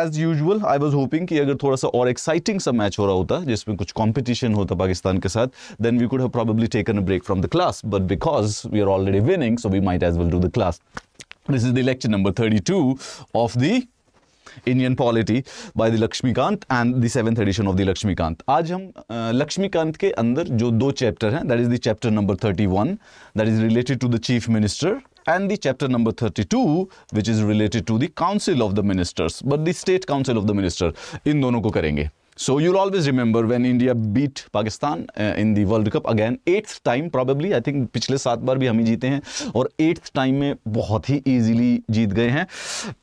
As usual I was hoping कि अगर थोड़ा सा और एक्साइटिंग सा मैच हो रहा होता जिसमें कुछ कॉम्पिटिशन होता पाकिस्तान के साथ then we could have taken a break from the class but because we are already winning so we might as well do the class this is the lecture number thirty two of the Indian polity by the Laxmikanth and the seventh edition of the Laxmikanth आज हम लक्ष्मीकांत के अंदर जो दो chapter हैं that is the chapter number thirty one that is related to the chief minister and the chapter number 32 which is related to the council of the ministers but the state council of the minister in dono ko karenge so you'll always remember when India beat Pakistan uh, in the World Cup again eighth time probably I think pichle saat bar bhi hum hi jeete hain aur eighth time mein bahut hi easily jeet gaye hain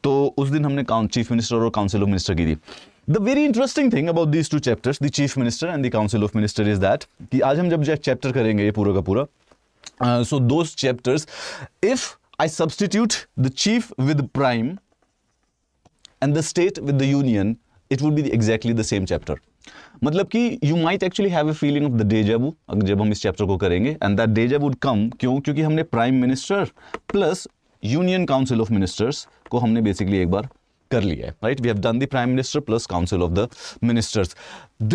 to us din humne chief minister aur council of minister ki di the very interesting thing about these two chapters the chief minister and the council of minister is that ki aaj hum jab chapter karenge ye pura ka pura uh, so those chapters if I substitute the chief with prime and the state with the union, it would be exactly the same chapter. मतलब कि you might actually have a feeling of the deja vu जब हम इस chapter को करेंगे and that deja would come क्यों क्योंकि हमने prime minister plus union council of ministers को हमने बेसिकली एक बार कर लिया है right we have done the prime minister plus council of the ministers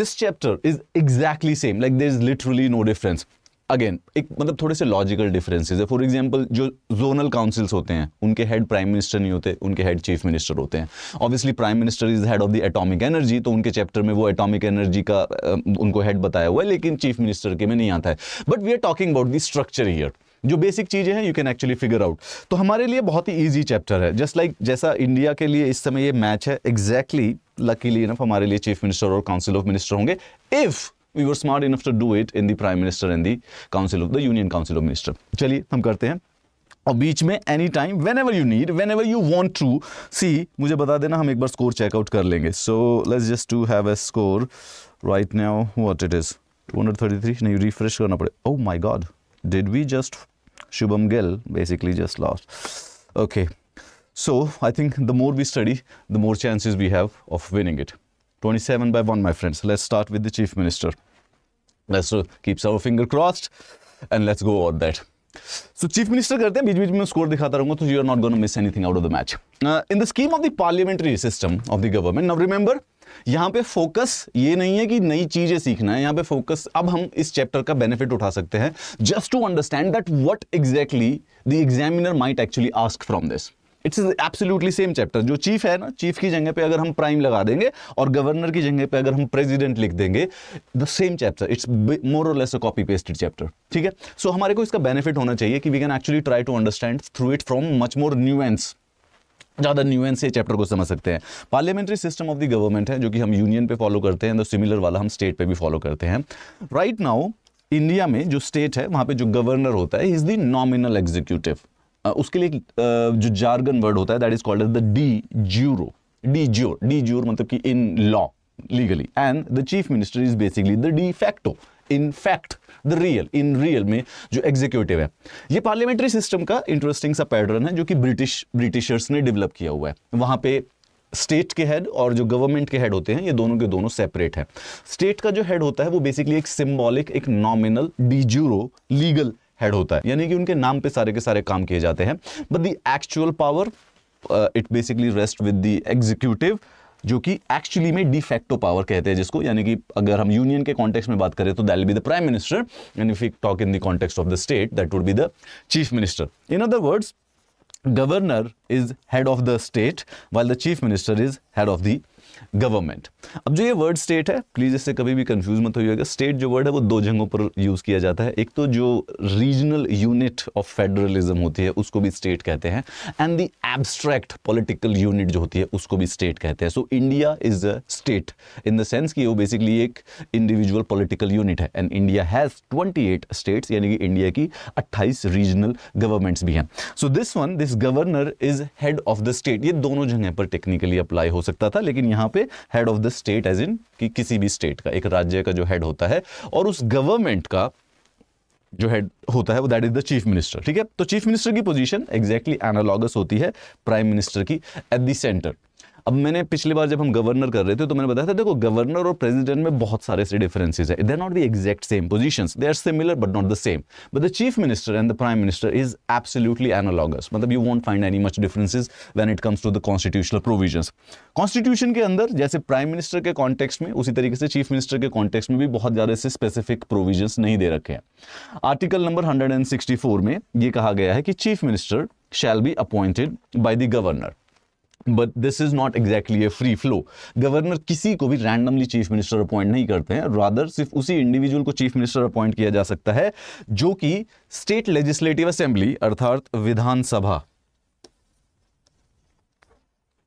this chapter is exactly same like there is literally no difference again एक मतलब थोड़े से लॉजिकल डिफरेंसेस है फॉर एग्जांपल जो जोनल काउंसिल्स होते हैं उनके हेड प्राइम मिनिस्टर नहीं होते उनके हेड चीफ मिनिस्टर होते हैं obviously prime minister is head of the atomic energy तो उनके चैप्टर में वो एटॉमिक एनर्जी का उनको हेड बताया हुआ है लेकिन चीफ मिनिस्टर के में नहीं आता है but we are talking about the structure year जो बेसिक चीज़ें हैं you can actually figure out तो हमारे लिए बहुत ही ईजी चैप्टर है जस्ट लाइक like, जैसा इंडिया के लिए इस समय ये मैच है एग्जैक्टली लकीली इनफ हमारे लिए चीफ मिनिस्टर और काउंसिल ऑफ मिनिस्टर होंगे if we were smart enough to do it in the prime minister and the council of the union council of minister चलिए हम करते हैं और बीच में any time whenever you need whenever you want to see मुझे बता देना हम एक बार स्कोर चेकआउट कर लेंगे so let's just to have a score right now what it is 233 नहीं रिफ्रेश करना पड़े oh my God did we just Shubman Gill basically just lost okay so I think the more we study the more chances we have of winning it 27 by 1 my friends let's start with the chief minister let's keep our finger crossed and let's go on that so chief minister करते हैं बीच बीच में score दिखाता रहूंगा तो you are not gonna miss anything out of the match in the scheme of the parliamentary system of the government now remember यहां पे focus ये नहीं है कि नई चीजें सीखना है यहाँ पे फोकस अब हम इस चैप्टर का बेनिफिट उठा सकते हैं just to understand that what exactly the examiner might actually ask from this it's absolutely same chapter जो चीफ है ना चीफ की जगह पे अगर हम प्राइम लगा देंगे और गवर्नर की जगह पे अगर हम प्रेसिडेंट लिख देंगे the same chapter it's more or less a copy pasted chapter ठीक है सो हमारे को इसका बेनिफिट होना चाहिए कि we can actually try to understand through it from much more nuance ज़्यादा न्यूएंस से चैप्टर को समझ सकते हैं parliamentary system of the government है जो कि हम यूनियन पे फॉलो करते हैं तो सिमिलर वाला हम स्टेट पे भी फॉलो करते हैं राइट नाउ इंडिया में जो स्टेट है वहाँ पे जो गवर्नर होता है इज़ द नॉमिनल एग्जीक्यूटिव उसके लिए जो जार्गन वर्ड होता है that is called as the de jure de jure de jure मतलब कि in law legally and the chief minister is basically the de facto in fact the real in real में जो executive है ये parliamentary system का interesting सा pattern है जो कि ब्रिटिश ब्रिटिशर्स ने डेवलप किया हुआ है वहाँ पे स्टेट के हेड और जो गवर्नमेंट के हेड होते हैं ये दोनों के दोनों सेपरेट हैं स्टेट का जो हेड होता है वो बेसिकली एक सिम्बॉलिक एक nominal de jure legal head होता है यानी कि उनके नाम पे सारे के सारे काम किए जाते हैं but the actual power it basically rest with the executive जो कि एक्चुअली में डिफेक्टो पावर कहते हैं जिसको यानी कि अगर हम यूनियन के कॉन्टेक्स्ट में बात करें तो that be the prime minister and if you talk in the context of the state that would be the chief minister in other words governor is head of the state while the chief minister is head of the government अब जो ये word state है please इससे कभी भी confuse मत होइएगा state जो word है वो दो जगहों पर यूज़ किया जाता है एक तो जो रीजनल यूनिट ऑफ फेडरलिज्म होती है उसको भी स्टेट कहते हैं and the abstract political unit जो होती है उसको भी स्टेट कहते हैं so India is a state in the sense कि वो बेसिकली एक इंडिविजुअल पॉलिटिकल यूनिट है एंड इंडिया हैज़ 28 स्टेट्स यानी कि इंडिया की 28 रीजनल गवर्नमेंट्स भी हैं so this one this governor is head of the state ये दोनों जगह पर टेक्निकली अप्लाई हो सकता था लेकिन यहां यहाँ पे head of the state as in कि किसी भी स्टेट का एक राज्य का जो हेड होता है और उस गवर्नमेंट का जो हेड होता है वो that is the chief minister ठीक है तो चीफ मिनिस्टर की पोजीशन एग्जैक्टली एनालॉगस होती है प्राइम मिनिस्टर की एट द सेंटर अब मैंने पिछली बार जब हम गवर्नर कर रहे थे तो मैंने बताया था देखो गवर्नर और प्रेसिडेंट में बहुत सारे से डिफरेंसेस है they are not the exact same positions they are similar but not the same but the chief minister and the prime minister is absolutely analogous मतलब you won't find any much differences when it comes to the constitutional provision constitution के अंदर जैसे prime minister के context में उसी तरीके से chief minister के कॉन्टेक्स्ट में भी बहुत ज्यादा ऐसे स्पेसिफिक प्रोविजन नहीं दे रखे हैं आर्टिकल नंबर 164 में ये कहा गया है कि chief minister shall be appointed by the governor but this is not exactly a free flow governor किसी को भी रैंडमली चीफ मिनिस्टर अपॉइंट नहीं करते हैं रादर सिर्फ उसी इंडिविजुअल को चीफ मिनिस्टर अपॉइंट किया जा सकता है जो कि स्टेट लेजिस्लेटिव असेंबली अर्थात विधानसभा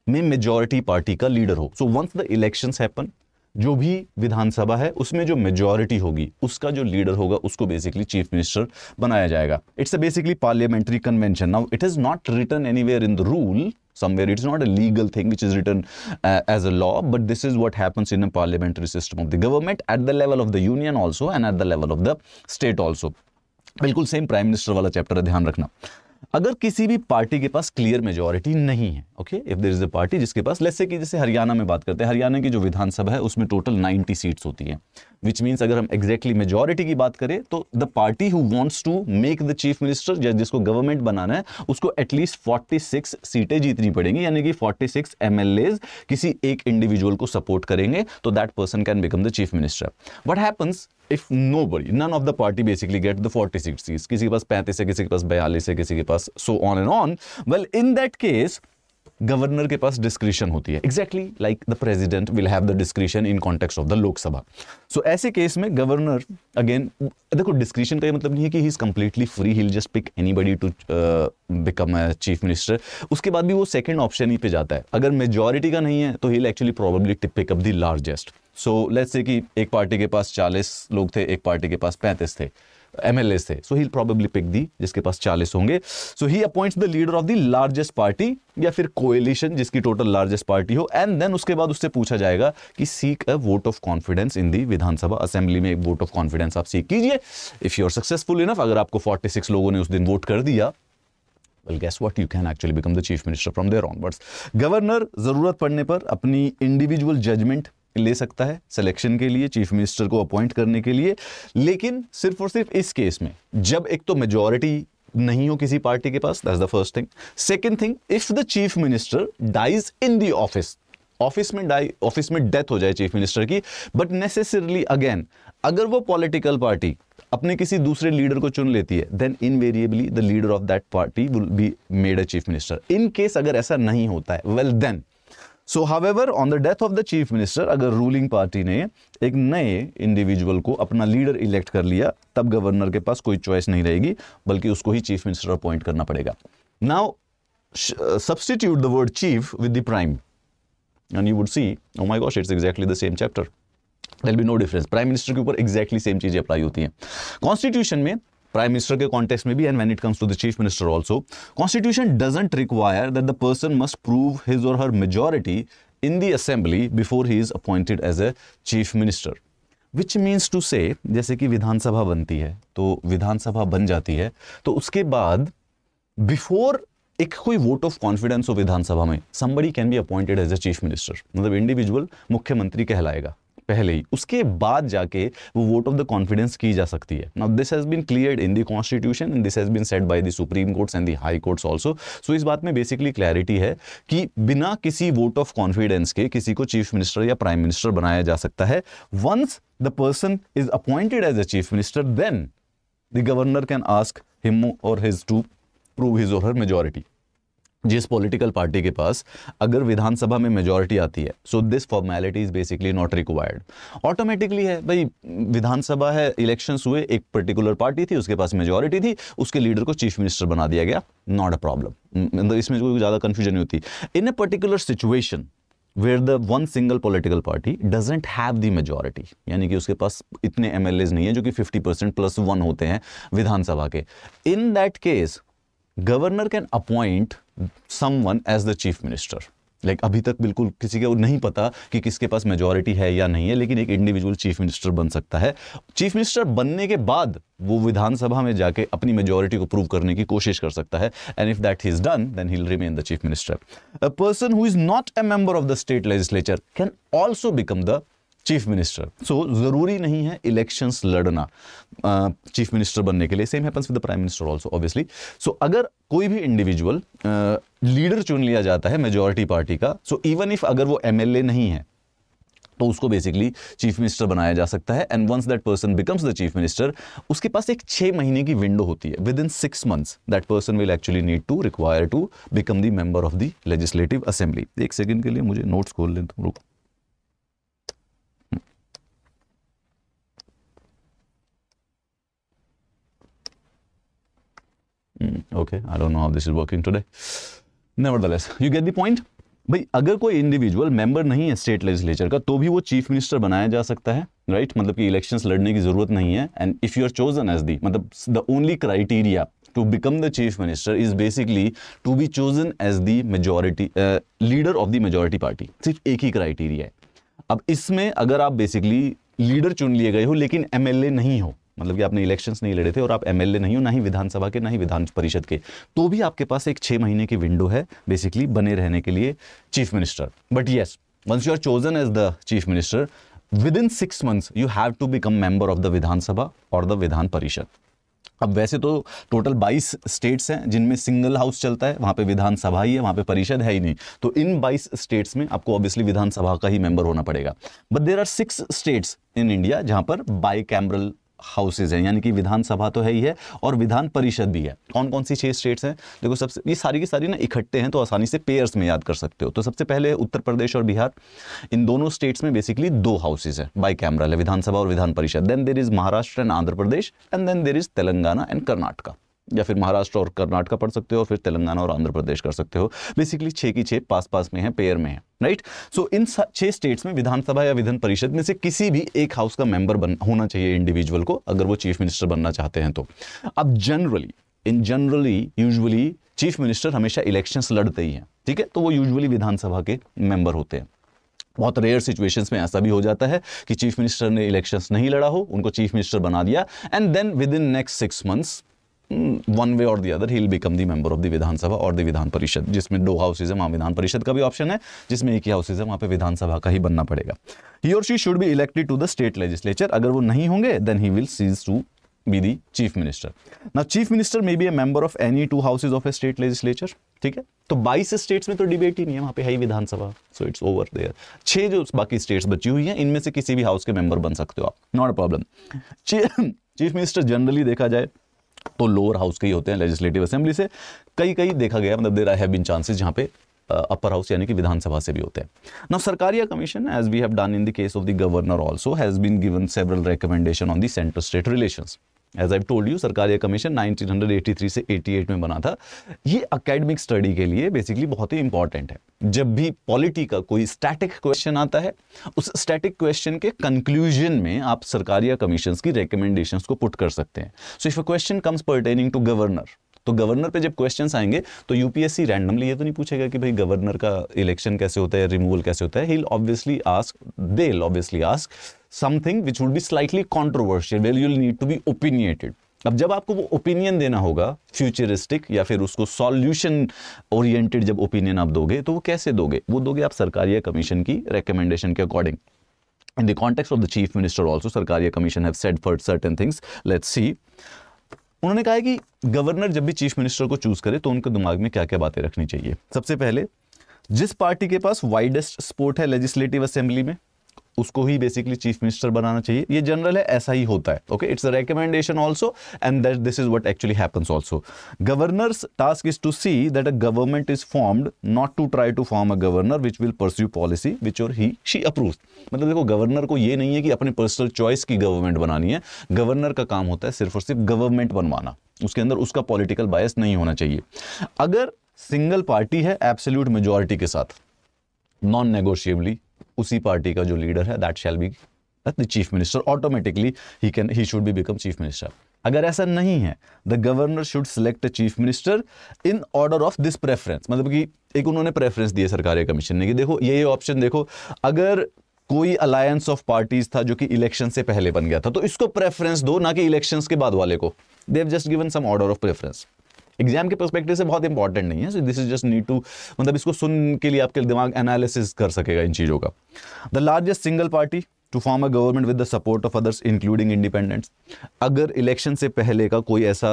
में मेजॉरिटी पार्टी का लीडर हो so once the election happen जो भी विधानसभा है उसमें जो मेजॉरिटी होगी उसका जो लीडर होगा उसको बेसिकली चीफ मिनिस्टर बनाया जाएगा it's a basically parliamentary convention now it is not written anywhere in the rule somewhere. It's not a legal thing which is written uh, as a law, but this is what happens in a parliamentary system of the government at the level of the union also and at the level of the state also. बिल्कुल same prime minister वाला chapter है ध्यान रखना अगर किसी भी party के पास clear majority नहीं है okay if there is a party जिसके पास लेट्स से कि जैसे हरियाणा में बात करते हैं हरियाणा की जो विधानसभा है उसमें टोटल 90 सीट्स होती हैं विच मीन्स अगर हम एग्जैक्टली मेजोरिटी की बात करें तो the party who wants to make the chief minister या जिसको गवर्नमेंट बनाना है उसको एटलीस्ट सिक्स सीटें जीतनी पड़ेंगी यानी कि फोर्टी सिक्स किसी एक इंडिविजुअल को सपोर्ट करेंगे तो that person can become the chief minister what happens if nobody none of the party basically get the forty six seat किसी के पास पैंतीस है किसी के पास बयालीस है किसी के पास so on and on well in that case governor के पास डिस्क्रिशन होती है exactly like the president will have the discretion in context of the Lok Sabha so ऐसे केस में गवर्नर अगेन देखो डिस्क्रिशन का ये मतलब नहीं है कि he is completely free he'll just pick anybody to become chief minister उसके बाद भी वो सेकेंड ऑप्शन ही पे जाता है अगर मेजोरिटी का नहीं है तो he'll actually probably tick pick up the largest so let's say कि एक पार्टी के पास 40 लोग थे एक पार्टी के पास 35 थे एम एल एस थे सो ही प्रॉबेबली पिक दी जिसके पास चालीस होंगे so he appoints the leader of the largest party या फिर कोएलिशन जिसकी टोटल लार्जेस्ट पार्टी हो एंड देन उसके बाद उससे पूछा जाएगा कि seek a vote of confidence in the Vidhan Sabha assembly में एक वोट ऑफ कॉन्फिडेंस आप सीख कीजिए if you are successful enough अगर आपको 46 लोगों ने उस दिन वोट कर दिया well guess what you can actually become the chief minister from there onwards governor जरूरत पड़ने पर अपनी individual judgment ले सकता है सिलेक्शन के लिए चीफ मिनिस्टर को अपॉइंट करने के लिए लेकिन सिर्फ और सिर्फ इस केस में जब एक तो मेजोरिटी नहीं हो किसी पार्टी के पास that's the first thing second thing if the chief minister dies in the office office में डाई ऑफिस में डेथ हो जाए चीफ मिनिस्टर की बट नेसेसरली अगेन अगर वो पॉलिटिकल पार्टी अपने किसी दूसरे लीडर को चुन लेती है then invariably the leader of that party will be made a chief minister in case अगर ऐसा नहीं होता है well well then so however on the death of the chief minister अगर रूलिंग पार्टी ने एक नए इंडिविजुअल को अपना लीडर इलेक्ट कर लिया तब गवर्नर के पास कोई चॉइस नहीं रहेगी बल्कि उसको ही चीफ मिनिस्टर अपॉइंट करना पड़ेगा now substitute the word chief with the prime and you would see oh my gosh it's exactly the same chapter be no difference prime minister के ऊपर एग्जैक्टली सेम चीज़ें apply होती हैं constitution में prime minister के context में भी and when it comes to the chief minister also constitution doesn't require that the person must prove his or her majority in the assembly before he is appointed as a chief minister which means to say जैसे कि विधानसभा बनती है तो विधानसभा बन जाती है तो उसके बाद बिफोर एक कोई वोट ऑफ कॉन्फिडेंस हो विधानसभा में somebody can be appointed as a chief minister मतलब इंडिविजुअल मुख्यमंत्री कहलाएगा पहले ही उसके बाद जाके वो वोट ऑफ द कॉन्फिडेंस की जा सकती है now this has been clear in the constitution and this has been set by the supreme courts and the high courts also so इस बात में बेसिकली क्लैरिटी है कि बिना किसी वोट ऑफ कॉन्फिडेंस के किसी को चीफ मिनिस्टर या प्राइम मिनिस्टर बनाया जा सकता है once the person is appointed as a chief minister then the governor can ask him or his to prove his or her majority जिस पॉलिटिकल पार्टी के पास अगर विधानसभा में मेजॉरिटी आती है so this formality is basically not required automatically है भाई विधानसभा है इलेक्शंस हुए एक पर्टिकुलर पार्टी थी उसके पास मेजॉरिटी थी उसके लीडर को चीफ मिनिस्टर बना दिया गया नॉट अ प्रॉब्लम इसमें कोई ज़्यादा कन्फ्यूजन नहीं होती in a particular situation where the one single political party doesn't have the majority यानी कि उसके पास इतने एम नहीं है जो कि फिफ्टी परसेंट प्लस वन होते हैं विधानसभा के in that case governor can appoint someone as the chief minister like like, अभी तक बिल्कुल किसी को नहीं पता कि किसके पास मेजोरिटी है या नहीं है लेकिन एक इंडिविजुअल चीफ मिनिस्टर बन सकता है चीफ मिनिस्टर बनने के बाद वो विधानसभा में जाके अपनी मेजोरिटी को प्रूव करने की कोशिश कर सकता है and if that is done then he remain the chief minister a person who is not a member of the state legislature can also become the chief minister so जरूरी नहीं है इलेक्शंस लड़ना चीफ मिनिस्टर बनने के लिए same happens with the prime minister also obviously so अगर कोई भी इंडिविजुअल लीडर चुन लिया जाता है मेजोरिटी पार्टी का सो इवन इफ अगर वो एमएलए नहीं है तो उसको बेसिकली चीफ मिनिस्टर बनाया जा सकता है and once that person becomes the chief minister उसके पास एक छः महीने की विंडो होती है with in six months that person will actually need to require to become the member of the legislative assembly एक सेकंड के लिए मुझे नोट्स खोल लेता हूँ रुको okay I don't know how this is working today nevertheless you get the point भाई अगर कोई इंडिविजुअल मेंबर नहीं है स्टेट लेजिस्लेचर का तो भी वो चीफ मिनिस्टर बनाया जा सकता है राइट right? मतलब कि इलेक्शंस लड़ने की जरूरत नहीं है and if you are chosen as the मतलब the only criteria to become the chief minister is basically to be chosen as the majority leader of the majority party सिर्फ एक ही क्राइटेरिया है अब इसमें अगर आप बेसिकली लीडर चुन लिए गए हो लेकिन एमएलए नहीं हो मतलब कि आपने इलेक्शंस नहीं लड़े थे और आप एमएलए नहीं हो ना ही विधानसभा के ना ही विधान परिषद के तो भी आपके पास एक छः महीने की विंडो है बेसिकली बने रहने के लिए chief minister but yes once you are chosen as the chief minister with in six months you have to become member of the Vidhan Sabha or the विधान परिषद अब वैसे तो टोटल 22 स्टेट्स हैं जिनमें सिंगल हाउस चलता है वहाँ पे विधानसभा ही है वहाँ पे परिषद है ही नहीं तो इन 22 स्टेट्स में आपको ऑब्वियसली विधानसभा का ही मेंबर होना पड़ेगा but there are six states in India जहाँ पर बाई कैमरल हाउसेज हैं यानी कि विधानसभा तो है ही है और विधान परिषद भी है कौन कौन सी छह स्टेट्स हैं देखो सबसे ये सारी की सारी ना इकट्ठे हैं तो आसानी से पेयर्स में याद कर सकते हो तो सबसे पहले उत्तर प्रदेश और बिहार इन दोनों स्टेट्स में बेसिकली दो हाउसेज है बाई कैमरा विधानसभा और Vidhan Parishad then there is Maharashtra and Andhra Pradesh and then there is Telangana and Karnataka या फिर महाराष्ट्र और कर्नाटका पढ़ सकते हो फिर तेलंगाना और आंध्र प्रदेश कर सकते हो बेसिकली छः की छः पास पास में है पेयर में है राइट सो so, इन छः स्टेट्स में विधानसभा या विधान परिषद में से किसी भी एक हाउस का मेंबर बन होना चाहिए इंडिविजुअल को अगर वो चीफ मिनिस्टर बनना चाहते हैं तो अब generally in generally usually chief minister हमेशा इलेक्शंस लड़ते ही हैं ठीक है तो वो यूजली विधानसभा के मेंबर होते हैं बहुत रेयर सिचुएशंस में ऐसा भी हो जाता है कि चीफ मिनिस्टर ने इलेक्शंस नहीं लड़ा हो उनको चीफ मिनिस्टर बना दिया and then with in next six months one way or the other he become the member of the Vidhan Sabha or the विधान परिषद जिसमें दो हाउसेज है वहाँ विधान परिषद का भी ऑप्शन है जिसमें एक ही हाउसेज है वहाँ पे विधानसभा का ही बनना पड़ेगा ही और she should be elected to the state legislature अगर वो नहीं होंगे then he will cease to be the chief minister ना chief minister may be a member of any two houses of a state legislature ठीक है तो 22 states में तो डिबेट ही नहीं है वहाँ पे है ही Vidhan Sabha so it's over there छह जो बाकी स्टेट्स बची हुई हैं इनमें से किसी भी हाउस के मेंबर बन सकते हो आप not a problem chief minister generally देखा जाए तो लोअर हाउस के ही होते हैं लेजिस्लेटिव असेंबली से कई कई देखा गया मतलब there I have been chances जहाँ पे अपर हाउस यानी कि विधानसभा से भी होते हैं now Sarkaria commission as we have done in the case of the governor also has been given several recommendation on the centre state relations as I told you Sarkaria commission 1983 से 88 में बना था ये अकेडमिक स्टडी के लिए बेसिकली बहुत ही important है जब भी पॉलिटी का कोई स्टैटिक क्वेश्चन आता है उस स्टैटिक क्वेश्चन के कंक्लूजन में आप सरकारी कमीशन की रिकमेंडेशन को पुट कर सकते हैं so if a question comes pertaining to governor तो गवर्नर पे जब क्वेश्चन आएंगे तो यूपीएससी रैंडमली ये तो नहीं पूछेगा कि भाई गवर्नर का इलेक्शन कैसे होता है रिमूवल कैसे होता है he obviously ask they obviously ask something which would be slightly controversial well you'll need to be opinionated अब जब आपको वो ओपिनियन देना होगा फ्यूचरिस्टिक या फिर उसको सॉल्यूशन ओरिएंटेड जब ओपिनियन आप दोगे तो वो कैसे दोगे वो दोगे आप सरकारी या कमीशन की रिकमेंडेशन के according in the the of the chief minister minister Sarkaria commission have said for certain things let's see उन्होंने कहा है कि गवर्नर जब भी चीफ मिनिस्टर को चूज करे तो उनके दिमाग में क्या क्या बातें रखनी चाहिए सबसे पहले जिस पार्टी के पास वाइडेस्ट सपोर्ट है लेजिस्लेटिव असेंबली में उसको ही बेसिकली चीफ मिनिस्टर बनाना चाहिए ये जनरल है ऐसा ही होता है okay it's a recommendation also and that this is what actually happens also governor's task is to see that a government is formed not to try to form a governor which will pursue policy which or he she approve मतलब देखो governor को ये नहीं है कि अपनी personal choice की government बनानी है गवर्नर का काम होता है सिर्फ और सिर्फ गवर्नमेंट बनवाना उसके अंदर उसका पॉलिटिकल बायस नहीं होना चाहिए अगर सिंगल पार्टी है एब्सोल्यूट मेजोरिटी के साथ नॉन नेगोशिएबली उसी पार्टी का जो लीडर है that shall be the chief minister automatically he can he should be become chief minister अगर ऐसा नहीं है the governor should select chief minister in order of this preference मतलब कि एक उन्होंने प्रेफरेंस दिए सरकारी कमीशन ने कि देखो ये ये ऑप्शन देखो अगर कोई अलायंस ऑफ पार्टीज था जो कि इलेक्शन से पहले बन गया था तो इसको प्रेफरेंस दो ना कि इलेक्शंस के बाद वाले को they've just given some order of preference exam के परस्पेक्टिव से बहुत इंपॉर्टेंट नहीं है so this is just need to मतलब इसको सुन के लिए आपके दिमाग एनालिसिस कर सकेगा इन चीज़ों का the largest single party to form a government with the support of others including independents अगर इलेक्शन से पहले का कोई ऐसा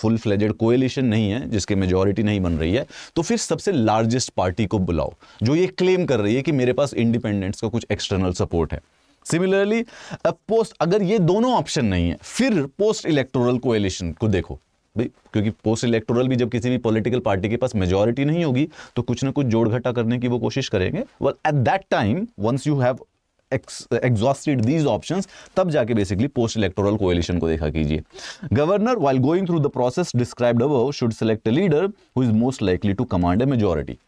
फुल फ्लेजेड कोएलिशन नहीं है जिसकी मेजोरिटी नहीं बन रही है तो फिर सबसे लार्जेस्ट पार्टी को बुलाओ जो ये क्लेम कर रही है कि मेरे पास इंडिपेंडेंट्स का कुछ एक्सटर्नल सपोर्ट है सिमिलरली पोस्ट अगर ये दोनों ऑप्शन नहीं है फिर पोस्ट इलेक्टोरल कोएलिशन को देखो क्योंकि पोस्ट इलेक्टोरल भी जब किसी भी पॉलिटिकल पार्टी के पास मेजोरिटी नहीं होगी तो कुछ ना कुछ जोड़ घटा करने की वो कोशिश करेंगे well at that time once you have exhausted these option तब जाके बेसिकली पोस्ट इलेक्टोरल कोएलिशन को देखा कीजिए governor while going through the process described above should select a leader who is most likely to command a majority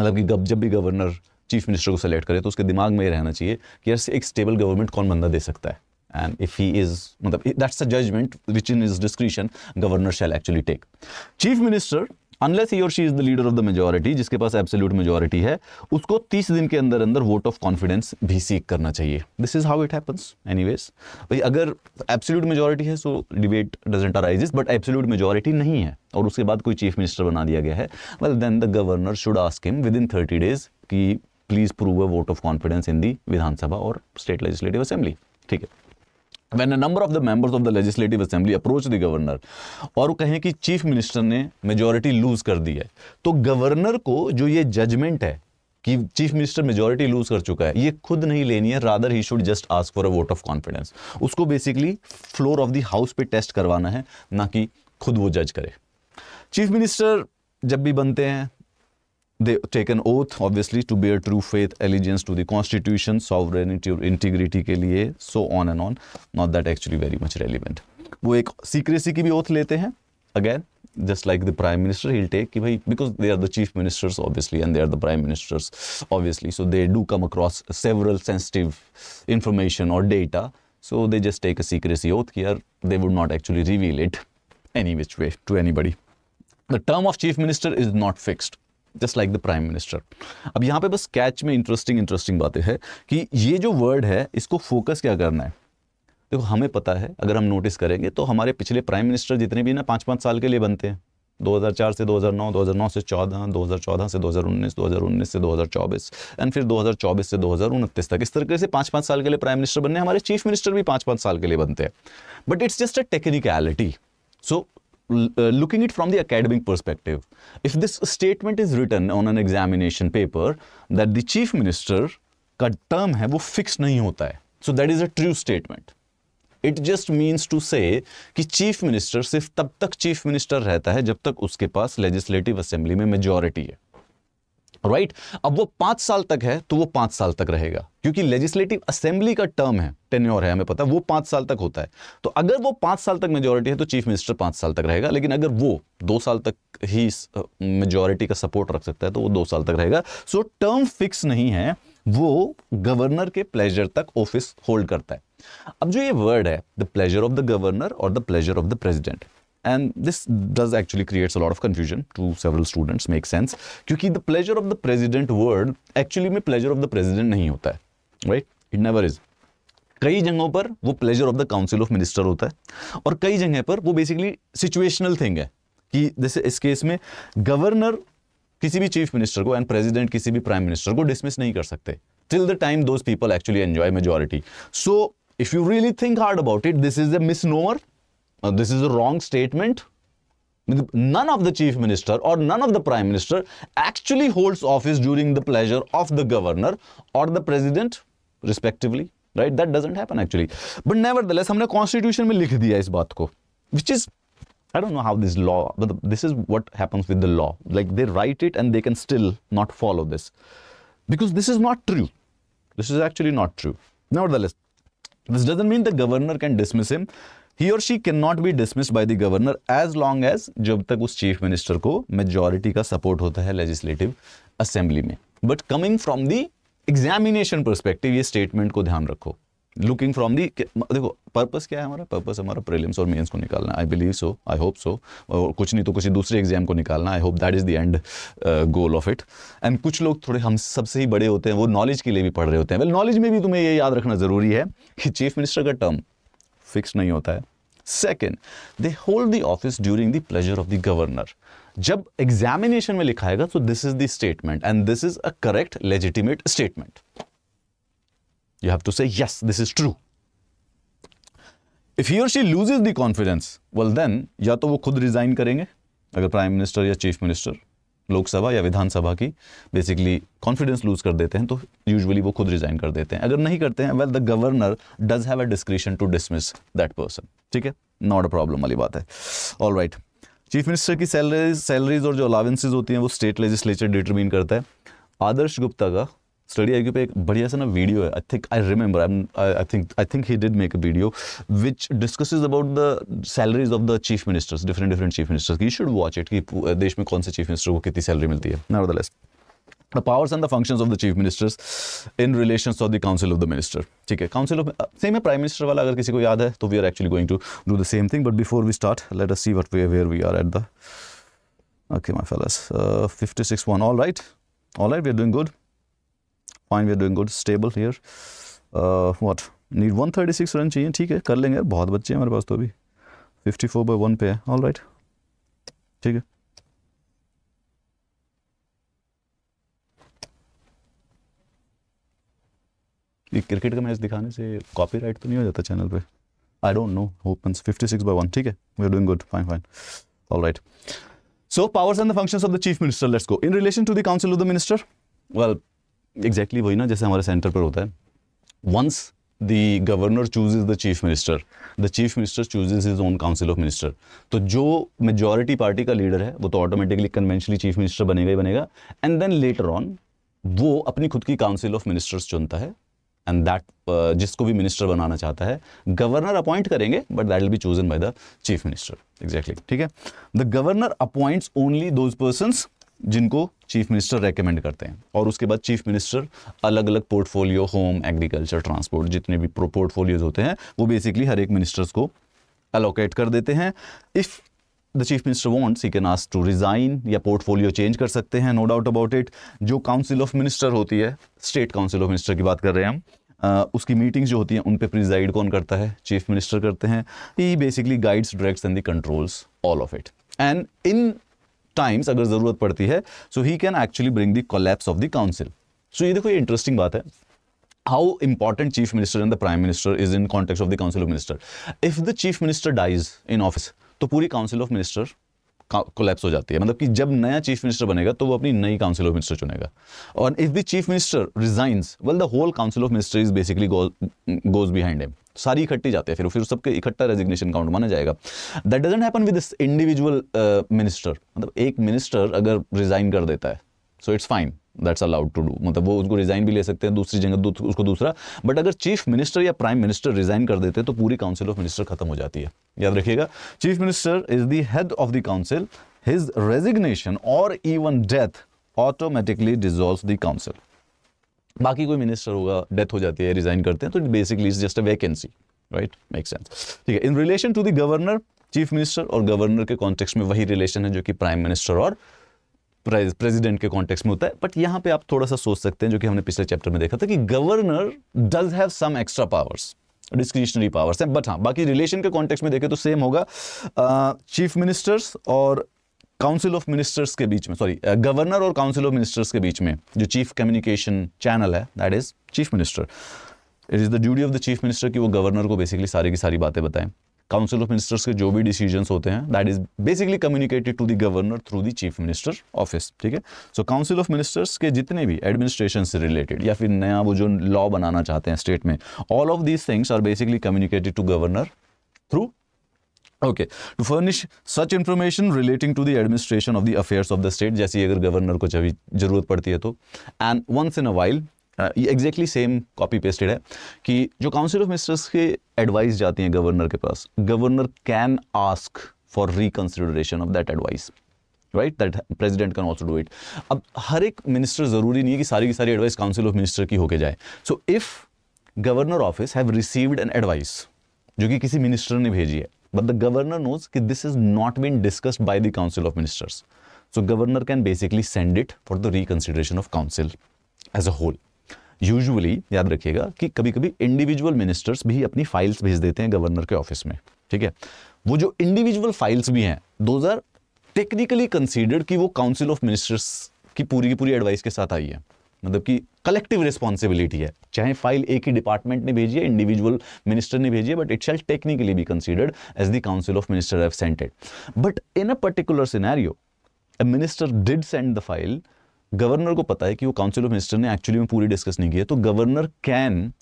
मतलब कि जब भी governor chief minister को सेलेक्ट करे तो उसके दिमाग में ये रहना चाहिए कि यार एक स्टेबल गवर्नमेंट कौन बंदा दे सकता है and if he is मतलब, that's a judgment which in his discretion governor shall actually take chief minister unless he और she is the leader of the majority जिसके पास एब्सोल्यूट मेजोरिटी है उसको 30 दिन के अंदर अंदर वोट ऑफ कॉन्फिडेंस भी सीख करना चाहिए this is how it happens anyways भाई अगर एब्सोल्यूट मेजोरिटी है so debate doesn't arises but absolute majority नहीं है और उसके बाद कोई चीफ मिनिस्टर बना दिया गया है well then the governor should ask him within thirty days कि please prove a vote of confidence in the Vidhan Sabha और स्टेट लेजिस्लेटिव असेंबली ठीक है when a number of the members of the legislative assembly approach the governor और वो कहें कि chief minister ने majority lose कर दी है तो गवर्नर को जो ये जजमेंट है कि चीफ मिनिस्टर मेजोरिटी लूज कर चुका है ये खुद नहीं लेनी है rather he should just ask for a vote of confidence उसको basically floor of the house पे टेस्ट करवाना है ना कि खुद वो जज करे चीफ मिनिस्टर जब भी बनते हैं they take an oath obviously to bear true faith allegiance to the constitution sovereignty integrity के लिए so on and on not that actually very much relevant वो एक secrecy की भी oath लेते हैं again just like the prime minister he'll take ki bhai because they are the chief ministers obviously and they are the prime ministers obviously so they do come across several sensitive information or data so they just take a secrecy oath here they would not actually reveal it any which way to anybody the term of chief minister is not fixed just like the prime minister अब यहाँ पे बस catch में interesting interesting बातें हैं कि ये जो वर्ड है इसको फोकस क्या करना है देखो हमें पता है अगर हम नोटिस करेंगे तो हमारे पिछले प्राइम मिनिस्टर जितने भी ना पाँच पाँच साल के लिए बनते हैं 2004 से 2009, 2009 से 14, 2014 से 2019, 2019 से 2024 एंड फिर 2024 से दो तक इस तरीके से पाँच पाँच साल के लिए प्राइम मिनिस्टर बनने हमारे चीफ मिनिस्टर भी पाँच पाँच साल के लिए बनते हैं but it's just a technicality so looking it from the academic perspective, if this statement is written on an examination paper that the chief minister का term है वो fixed नहीं होता है so that is a true statement. It just means to say कि chief minister सिर्फ तब तक चीफ मिनिस्टर रहता है जब तक उसके पास लेजिस्लेटिव असेंबली में मेजोरिटी है राइट right? अब वो पांच साल तक है तो वो पांच साल तक रहेगा क्योंकि लेजिस्लेटिव असेंबली का टर्म है टेन्योर है हमें पता है वो पांच साल तक होता है तो अगर वो पांच साल तक मेजोरिटी है तो चीफ मिनिस्टर पांच साल तक रहेगा लेकिन अगर वो दो साल तक ही मेजोरिटी का सपोर्ट रख सकता है तो वो दो साल तक रहेगा सो टर्म फिक्स नहीं है वो गवर्नर के प्लेजर तक ऑफिस होल्ड करता है अब जो ये वर्ड है the pleasure of the governor और the pleasure of the president and this does actually creates a lot of confusion to several students makes sense kyunki the pleasure of the president word actually me pleasure of the president nahi hota hai right it never is कई जगहों पर वो pleasure of the council of minister होता है और कई जगह पर वो बेसिकली सिचुएशनल थिंग है कि जैसे इस केस में गवर्नर किसी भी चीफ मिनिस्टर को एंड प्रेसिडेंट किसी भी प्राइम मिनिस्टर को डिसमिस नहीं कर सकते till the time those people actually enjoy majority so if you really think hard about it this is a misnomer uh, this is a wrong statement. None of the chief minister or none of the prime minister actually holds office during the pleasure of the governor or the president, respectively. Right? That doesn't happen actually. But nevertheless, हमने constitution में लिख दिया इस बात को, which is I don't know how this law, but this is what happens with the law. Like they write it and they can still not follow this because this is not true. This is actually not true. Nevertheless, this doesn't mean the governor can dismiss him he और she can not be dismissed by the governor as long as जब तक उस chief minister को majority का support होता है legislative assembly में but coming from the examination perspective ये स्टेटमेंट को ध्यान रखो लुकिंग फ्रॉम दी देखो पर्पस क्या है हमारा पर्पस हमारा प्रीलिम्स और मेंस को निकालना I believe so I hope so और कुछ नहीं तो किसी दूसरे एग्जाम को निकालना I hope that is the end goal of it and कुछ लोग थोड़े हम सबसे ही बड़े होते हैं वो नॉलेज के लिए भी पढ़ रहे होते हैं वेल well, नॉलेज में भी तुम्हें ये याद रखना ज़रूरी है कि चीफ मिनिस्टर का टर्म फिक्स नहीं होता है second they hold the office during the pleasure of the governor जब एग्जामिनेशन में लिखाएगा तो this is the statement and this is a correct legitimate statement you have to say yes this is true if your she she is the confidence well then या तो वो खुद resign करेंगे अगर प्राइम मिनिस्टर या chief minister Lok Sabha या विधानसभा की basically confidence lose कर देते हैं तो यूजुअली वो खुद रिजाइन कर देते हैं अगर नहीं करते हैं well the governor does have a discretion to dismiss that person ठीक है नॉट अ प्रॉब्लम वाली बात है ऑल राइट चीफ मिनिस्टर की सैलरीज सैलरीज और जो अलावेंसेज होती हैं वो स्टेट लेजिस्लेचर डिटरमिन करता है आदर्श गुप्ता का स्टडी आई पे एक बढ़िया सा ना वीडियो है I think I remember I think I think he did make a video which discuss about the salaries of the chief ministers different different chief ministers you should watch it कि देश में कौन से chief minister को कितनी salary मिलती है not the less the powers and the function of the chief ministers in relation of the council of the minister ठीक है काउंसिल ऑफ सेम है प्राइम मिनिस्टर वाला अगर किसी को याद है तो we are actually going to do the same thing but before we start let us see what way where we are at the okay fifty six one all right all right we are doing good fine we are doing good stable here what need 136 run चाहिए ठीक है कर लेंगे बहुत बच्चे हैं हमारे पास तो अभी 54 फोर बाई वन पे है ऑल राइट ठीक है ये क्रिकेट का मैच दिखाने से कॉपीराइट तो नहीं हो जाता चैनल पे I don't know opens 56 by 1 ठीक है we are doing good fine fine all right so powers and the functions of the chief minister let's go in relation to the council of the minister well exactly वही ना जैसे हमारे centre पर होता है once the governor chooses the chief minister the chief minister choose his own council of minister तो जो majority party का लीडर है वो तो ऑटोमेटिकली कन्वेंशनली चीफ मिनिस्टर बनेगा ही बनेगा एंड देन लेटर ऑन वो अपनी खुद की काउंसिल ऑफ मिनिस्टर्स चुनता है एंड दैट uh, जिसको भी मिनिस्टर बनाना चाहता है गवर्नर अपॉइंट करेंगे but that will be chosen by the chief minister exactly ठीक है the governor appoints only those person जिनको चीफ मिनिस्टर रेकमेंड करते हैं और उसके बाद चीफ मिनिस्टर अलग अलग पोर्टफोलियो होम एग्रीकल्चर ट्रांसपोर्ट जितने भी पोर्टफोलियोज होते हैं वो बेसिकली हर एक मिनिस्टर्स को अलोकेट कर देते हैं if the chief minister wants he can ask to resign या पोर्टफोलियो चेंज कर सकते हैं नो डाउट अबाउट इट जो काउंसिल ऑफ मिनिस्टर होती है स्टेट काउंसिल ऑफ मिनिस्टर की बात कर रहे हैं हम Uh, उसकी मीटिंग्स जो होती हैं उन पे प्रिजाइड कौन करता है चीफ मिनिस्टर करते हैं he basically guides directs and the controls all of it and in times अगर जरूरत पड़ती है so he can actually bring the collapse of the council so ये देखो ये इंटरेस्टिंग बात है how important chief minister and the prime minister is in context of the council of minister if the chief minister dies in office तो पूरी council of minister collapse हो जाती है मतलब कि जब नया चीफ मिनिस्टर बनेगा तो वो अपनी नई काउंसिल ऑफ मिनिस्टर चुनेगा और if the chief minister resigns well the whole council of minister is basically goes behind him सारी इकट्ठी जाते हैं फिर फिर सबके इकट्ठा रेजिग्नेशन काउंट माना जाएगा that doesn't happen with this individual minister मतलब एक मिनिस्टर अगर रिजाइन कर देता है so it's fine that's allowed to do मतलब वो उसको रिजाइन भी ले सकते हैं दूसरी जगह दू, उसको दूसरा बट अगर चीफ मिनिस्टर या प्राइम मिनिस्टर रिजाइन कर देते हैं तो पूरी काउंसिल ऑफ मिनिस्टर खत्म हो जाती है याद रखिएगा chief minister is the head of the council his resignation और even death automatically dissolve the council बाकी कोई मिनिस्टर होगा डेथ हो जाती है रिजाइन करते हैं तो basically is just a vacancy right make sense ठीक है in relation to the governor chief minister और गवर्नर के कॉन्टेक्स में वही रिलेशन है जो कि प्राइम मिनिस्टर और प्रेसिडेंट के कॉन्टेक्स्ट में होता है बट यहाँ पे आप थोड़ा सा सोच सकते हैं जो कि हमने पिछले चैप्टर में देखा था कि governor does have some extra powers discretionary powers हैं बट हाँ बाकी रिलेशन के कॉन्टेक्स्ट में देखें तो सेम होगा चीफ मिनिस्टर्स और काउंसिल ऑफ मिनिस्टर्स के बीच में सॉरी गवर्नर uh, और काउंसिल ऑफ मिनिस्टर्स के बीच में जो चीफ कम्युनिकेशन चैनल है that is chief minister it is the duty of the chief minister कि वो गवर्नर को बेसिकली सारी की सारी बातें बताएं काउंसिल ऑफ मिनिस्टर्स के जो भी डिसीजन होते हैं that is basically communicated to the governor through the chief minister office ठीक है सो काउंसिल ऑफ मिनिस्टर्स के जितने भी एडमिनिस्ट्रेशन से रिलेटेड या फिर नया वो जो लॉ बनाना चाहते हैं स्टेट में all of these things are basically communicated to governor through okay to furnish such information relating to the administration of the affairs of the state जैसे अगर गवर्नर को जब जरूरत पड़ती है तो and once in a while ये exactly same copy pasted है कि जो काउंसिल ऑफ मिनिस्टर्स के एडवाइस जाती हैं गवर्नर के पास governor can ask for reconsideration of that advice right that president can also do it अब हर एक मिनिस्टर ज़रूरी नहीं है कि सारी की सारी एडवाइस काउंसिल ऑफ मिनिस्टर की होके जाए so if governor office have received an advice जो कि किसी मिनिस्टर ने भेजी है But the governor knows that this has not been discussed by the Council of Ministers. So governor can basically send it for the reconsideration of council as a whole. usually yaad rakhiyega ki kabhi kabhi individual ministers bhi apni files bhej dete hain governor ke office mein theek hai wo jo individual files bhi hain those are technically considered ki wo council of ministers ki puri ki puri advice ke sath aayi hai मतलब कि collective responsibility है चाहे file एक ही department ने भेजी है individual minister ने भेजी है but it shall technically be considered as the council of minister have sent it but in a particular scenario a minister did send the file governor को पता है कि वो काउंसिल ऑफ मिनिस्टर ने actually में पूरी डिस्कस नहीं की है तो governor can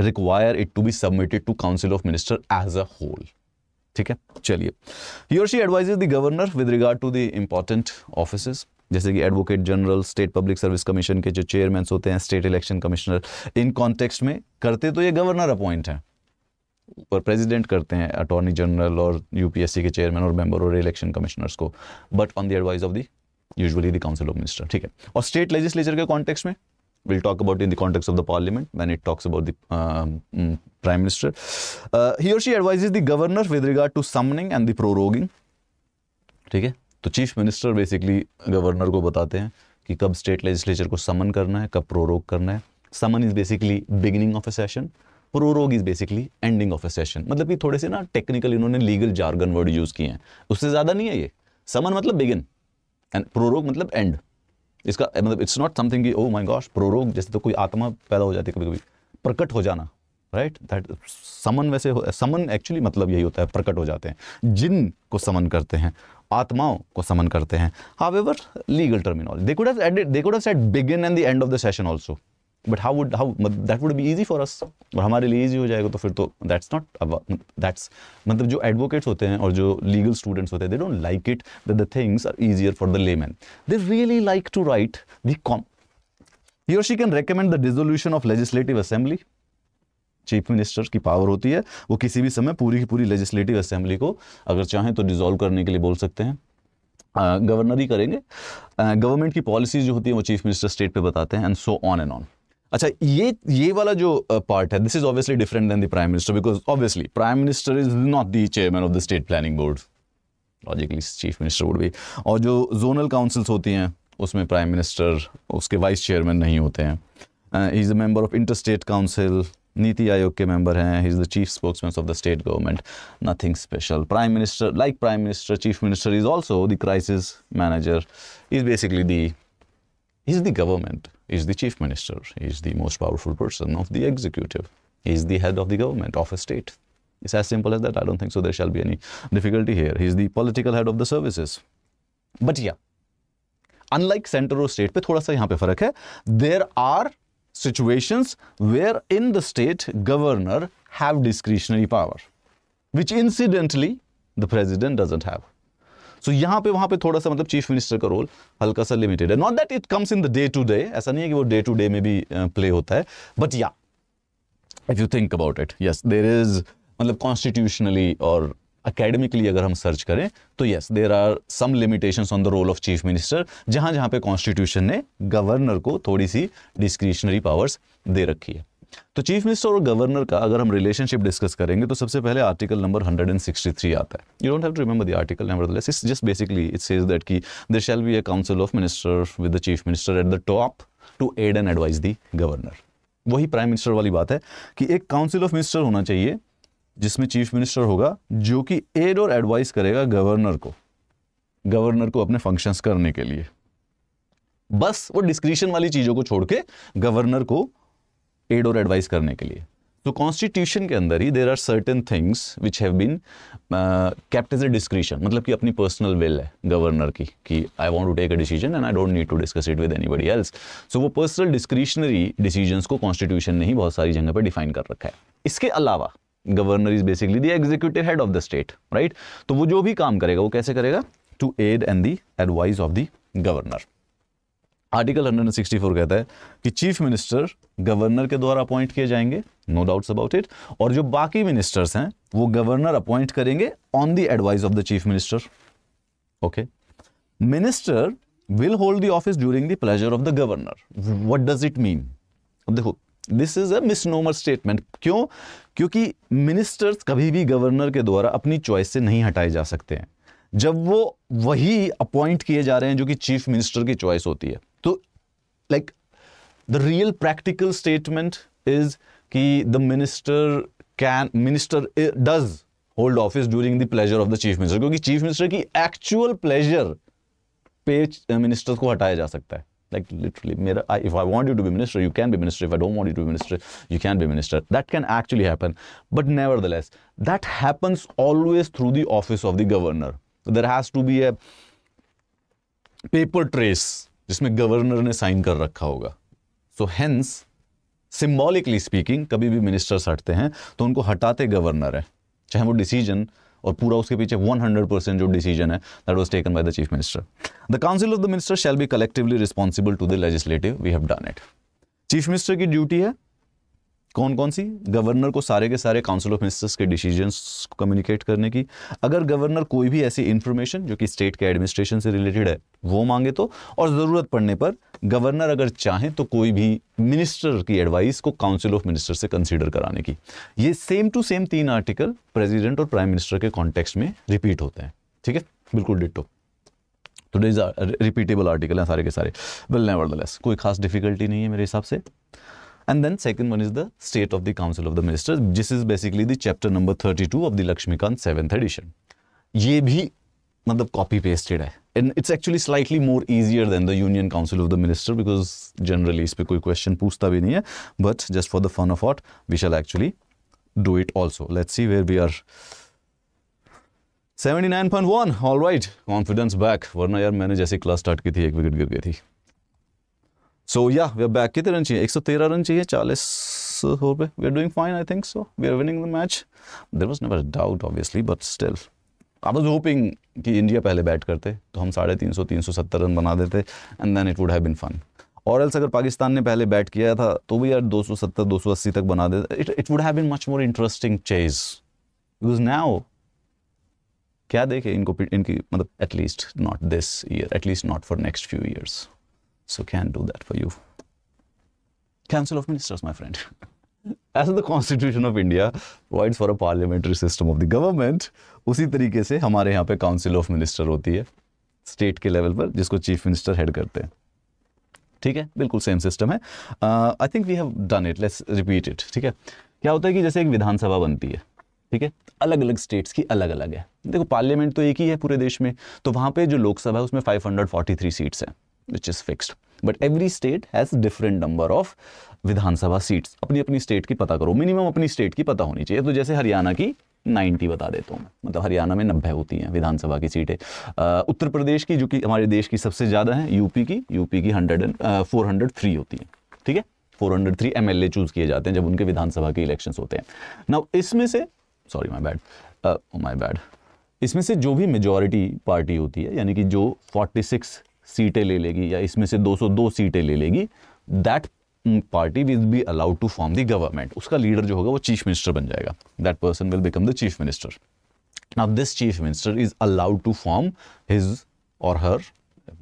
require it to be submitted to council of minister as a whole ठीक है चलिए your she advise the governor with regard to the important offices जैसे कि advocate general state public service commission के जो chairman होते हैं state election commissioner in context में करते तो ये गवर्नर अपॉइंट हैं और प्रेसिडेंट करते हैं अटॉर्नी जनरल और यूपीएससी के चेयरमैन और मेंबर और इलेक्शन कमिश्नर्स को but on the advice of the usually the council of minister ठीक है और स्टेट लेजिस्लेचर के कॉन्टेक्स में will talk about in the context of the parliament when it talks about the prime minister minister. Uh, he or she advises the governor with regard to summoning and ठीक है तो chief minister basically governor को बताते हैं कि कब state legislature को समन करना है कब प्रोरोग करना है summon is basically beginning of a session prorogue is basically ending of a session मतलब कि थोड़े से ना टेक्निकल इन्होंने लीगल जार्गन वर्ड यूज़ किए हैं उससे ज़्यादा नहीं है ये समन मतलब बिगिन एंड प्रोरोग मतलब एंड इसका मतलब इट्स नॉट समथिंग कि ओ माय गॉश प्रोरोग जैसे तो कोई आत्मा पैदा हो जाती है कभी कभी प्रकट हो जाना राइट दैट समन वैसे समन एक्चुअली मतलब यही होता है प्रकट हो जाते हैं जिन को समन करते हैं आत्माओं को समन करते हैं however legal terminology end of the session also but how would how that would be easy for us और हमारे लिए ईजी हो जाएगा तो फिर तो दैट्स नॉट दैट्स मतलब जो एडवोकेट्स होते हैं और जो लीगल स्टूडेंट्स होते हैं they don't like it that the things are easier for the layman they really like to write the कॉम He she can recommend the resolution of legislative assembly chief minister की power होती है वो किसी भी समय पूरी की पूरी लेजिस्लेटिव असेंबली को अगर चाहें तो डिसॉल्व करने के लिए बोल सकते हैं गवर्नर ही करेंगे गवर्नमेंट की पॉलिसीज जो होती है वो चीफ मिनिस्टर स्टेट पे बताते हैं and so on and on अच्छा ये ये वाला जो पार्ट है this is obviously different than the prime minister because obviously prime minister is not the chairman of the state planning board logically chief minister would भी और जो zonal councils होती हैं उसमें प्राइम मिनिस्टर उसके वाइस चेयरमैन नहीं होते हैं is a member of inter state council Niti Aayog member हैं He's the chief spokesman of the state government nothing special prime minister like prime minister chief minister is also the crisis manager He's basically the he's the government He's the chief minister He's the most powerful person of the executive He's the head of the government of a state it's as simple as that I don't think so there shall be any difficulty here he's the political head of the services but yeah unlike centre or state, पे थोड़ा सा यहाँ पे फर्क है There are. situations where in the state governor have discretionary power which incidentally the president doesn't have so so, यहाँ पे वहाँ पे थोड़ा सा मतलब चीफ मिनिस्टर का रोल हल्का सा लिमिटेड है not that it comes in the day to day ऐसा नहीं है कि वो डे टू डे में भी प्ले uh, होता है बट या if you think about it yes there is मतलब कॉन्स्टिट्यूशनली और अकेडमिकली अगर हम सर्च करें तो yes there are some limitations on the role of chief minister जहां जहां पे कॉन्स्टिट्यूशन ने गवर्नर को थोड़ी सी डिस्क्रिशनरी पावर्स दे रखी है तो चीफ मिनिस्टर और गवर्नर का अगर हम रिलेशनशिप डिस्कस करेंगे तो सबसे पहले आर्टिकल नंबर 163 आता है you don't have to remember the article number it's just basically it says that कि there shall be a council of minister with the chief minister at the top to aid and advise the governor वही prime minister वाली बात है कि एक council of minister होना चाहिए जिसमें चीफ मिनिस्टर होगा जो कि एड और एडवाइस करेगा गवर्नर को गवर्नर को अपने फंक्शंस करने के लिए बस वो डिस्क्रिशन वाली चीज़ों को छोड़ के गवर्नर को एड और एडवाइस करने के लिए तो कॉन्स्टिट्यूशन के अंदर ही there are certain things which have been kept as a discretion मतलब कि अपनी पर्सनल विल है गवर्नर की कि I want to take a decision and I don't need to discuss it with anybody else so वो personal discretionary decision को constitution ने ही बहुत सारी जगह पर डिफाइन कर रखा है इसके अलावा governor is basically the executive head of the state right तो वो जो भी काम करेगा वो कैसे करेगा to aid and the advise of the governor article 164 कहता है कि चीफ मिनिस्टर गवर्नर के द्वारा अपॉइंट किए जाएंगे नो डाउट्स अबाउट इट और जो बाकी मिनिस्टर्स हैं वो गवर्नर अपॉइंट करेंगे on the advice of the chief minister okay minister will hold the office during the pleasure of the governor what does it mean अब देखो this is a misnomer statement क्यों क्योंकि ministers कभी भी governor के द्वारा अपनी चॉइस से नहीं हटाए जा सकते हैं जब वो वही अपॉइंट किए जा रहे हैं जो कि चीफ मिनिस्टर की चॉइस होती है तो like the real practical statement is कि the minister can minister does hold office during the pleasure of the chief minister क्योंकि चीफ मिनिस्टर की एक्चुअल प्लेजर पे मिनिस्टर eh, को हटाया जा सकता है like literally mera, I, if i want you to be minister you can be minister if i don't want you to be minister you can be minister that can actually happen but nevertheless that happens always through the office of the governor so there has to be a paper trace जिसमें governor ने sign कर रखा होगा so hence symbolically speaking कभी भी ministers हटते हैं तो उनको हटाते गवर्नर है चाहे वो डिसीजन और पूरा उसके पीछे 100 परसेंट जो डिसीजन है that was taken by the chief minister the council of the minister shall be collectively responsible to the legislative we have done it chief minister की ड्यूटी है कौन कौन सी गवर्नर को सारे के सारे काउंसिल ऑफ मिनिस्टर्स के डिसीजन को कम्युनिकेट करने की अगर गवर्नर कोई भी ऐसी इंफॉर्मेशन जो कि स्टेट के एडमिनिस्ट्रेशन से रिलेटेड है वो मांगे तो और ज़रूरत पड़ने पर गवर्नर अगर चाहें तो कोई भी मिनिस्टर की एडवाइस को काउंसिल ऑफ मिनिस्टर से कंसीडर कराने की ये सेम टू सेम तीन आर्टिकल प्रेसिडेंट और प्राइम मिनिस्टर के कॉन्टेक्स्ट में रिपीट होते हैं ठीक है बिल्कुल डिटो तो डेज रिपीटेबल आर्टिकल हैं सारे के सारे विल नेवर कोई खास डिफिकल्टी नहीं है मेरे हिसाब से and then second one is the state of the council of the minister जिस is basically the chapter number 32 of the Laxmikanth seventh edition ये भी मतलब कॉपी पेस्टेड है and it's actually slightly more easier than the union council of the minister because generally इस पे question पूछता but just for the fun of it we shall actually do it also let's see where we are 79.1 all right confidence back वरना यार मैंने जैसे class start की थी एक wicket गिर गई so yeah we are back कितने रन चाहिए 113 रन चाहिए 40 we are doing fine I think so we are winning the match there was never a doubt obviously but still I was hoping कि India पहले bat करते तो हम साढ़े तीन सौ तीन सौ सत्तर रन बना देते and then it would have been fun or else अगर पाकिस्तान ने पहले बैट किया था तो भी यार 270 280 तक बना देते it it would have been much more interesting chase because now क्या देखे इनको इनकी मतलब at least not this year at least not for next few years so can do that for you council of ministers my friend as the constitution of india provides for a parliamentary system of the government उसी तरीके से हमारे यहाँ पे council of minister होती है state के level पर जिसको चीफ मिनिस्टर हेड करते हैं ठीक है बिल्कुल सेम सिस्टम है I think we have done it let's repeat it ठीक है क्या होता है कि जैसे एक विधानसभा बनती है ठीक है अलग अलग स्टेट्स की अलग अलग है देखो पार्लियामेंट तो एक ही है पूरे देश में तो वहाँ पर जो लोकसभा है उसमें फाइव सीट्स हैं which is fixed but every state has different number of Vidhan Sabha seats अपनी अपनी स्टेट की पता करो मिनिमम अपनी स्टेट की पता होनी चाहिए तो जैसे हरियाणा की 90 बता देता हूँ मतलब हरियाणा में नब्बे होती हैं विधानसभा की सीटें उत्तर प्रदेश की जो कि हमारे देश की सबसे ज़्यादा है यूपी की यूपी की hundred and four hundred three होती है ठीक है four hundred three M L A choose किए जाते हैं जब उनके विधानसभा के इलेक्शन होते हैं ना इसमें से sorry my bad my bad इसमें से जो भी मेजोरिटी पार्टी होती है यानी कि जो 46 सीटें ले लेगी या इसमें से 202 सीटें ले लेगी that party will be allowed to form the government उसका लीडर जो होगा वो चीफ मिनिस्टर बन जाएगा. That person will become the chief minister now this chief minister is allowed to form his or her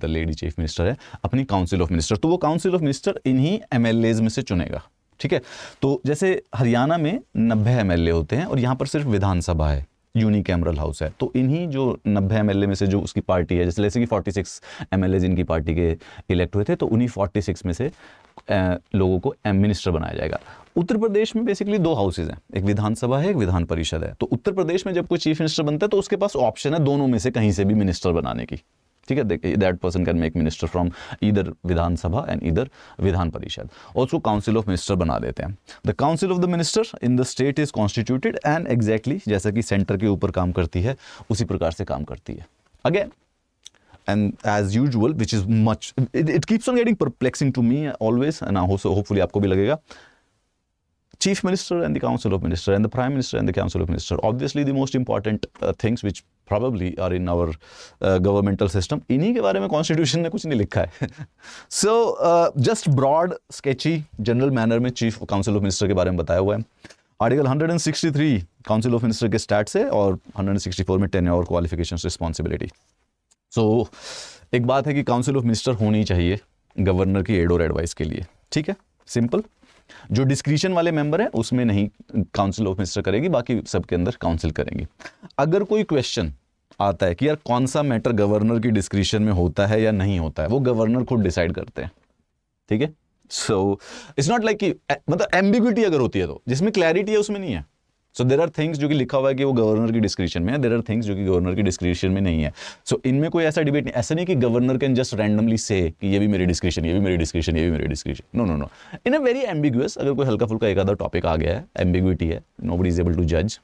the lady chief minister है अपनी council of minister तो वो काउंसिल ऑफ मिनिस्टर इन्हीं एम में से चुनेगा ठीक है तो जैसे हरियाणा में नब्बे एम होते हैं और यहाँ पर सिर्फ विधानसभा है यूनी कैमरल हाउस है तो इन्हीं जो नब्बे एम में से जो उसकी पार्टी है जैसे जैसे कि 46 एम जिनकी पार्टी के इलेक्ट हुए थे तो उन्हीं 46 में से लोगों को मिनिस्टर बनाया जाएगा उत्तर प्रदेश में बेसिकली दो हाउसेज हैं एक विधानसभा है एक विधान परिषद है तो उत्तर प्रदेश में जब कोई चीफ मिनिस्टर बनता है तो उसके पास ऑप्शन है दोनों में से कहीं से भी मिनिस्टर बनाने की ठीक है देखिए that person can make minister from इधर विधानसभा एंड इधर विधान परिषद और उसको काउंसिल ऑफ मिनिस्टर बना देते हैं the council of the minister in the state is constituted and exactly जैसा कि सेंटर के ऊपर काम करती है उसी प्रकार से काम करती है again and as usual which is much it, it keeps on getting perplexing to me always and also hopefully aapko bhi lagega chief minister and the council of minister and the prime minister and the council of minister obviously the most important uh, things which probably are in our uh, governmental system इन्हीं के बारे में constitution ने कुछ नहीं लिखा है so just broad sketchy general manner में चीफ काउंसिल ऑफ मिनिस्टर के बारे में बताया हुआ है 163 council of minister के stats से और 164 में टेन और responsibility. सो so, एक बात है कि काउंसिल ऑफ मिनिस्टर होनी चाहिए गवर्नर की एड और एडवाइस के लिए ठीक है सिंपल जो डिस्क्रिशन वाले मेंबर हैं उसमें नहीं काउंसिल ऑफ मिनिस्टर करेगी बाकी सबके अंदर काउंसिल करेंगी अगर कोई क्वेश्चन आता है कि यार कौन सा मैटर गवर्नर की डिस्क्रिशन में होता है या नहीं होता है वो गवर्नर खुद डिसाइड करते हैं ठीक है सो इट्स नॉट लाइक कि मतलब एम्बिग्यूटी अगर होती है तो जिसमें क्लैरिटी है उसमें नहीं है सो देर आर थिंग्स जो कि लिखा हुआ है कि वो गवर्नर की डिस्क्रिप्शन में है देर आर थिंग्स जो कि गवर्नर की डिस्क्रिप्शन में नहीं है सो so, इनमें कोई ऐसा डिबेट नहीं ऐसा नहीं कि गवर्नर कैन जस्ट रैंडमली से कि ये भी मेरी डिस्क्रिप्शन ये भी मेरी डिस्क्रिप्शन ये भी मेरी description no no no in a very ambiguous अगर कोई हल्का फुल्का एक आधा टॉपिक आ गया है एम्बिगुटी है नो इज एबल टू जज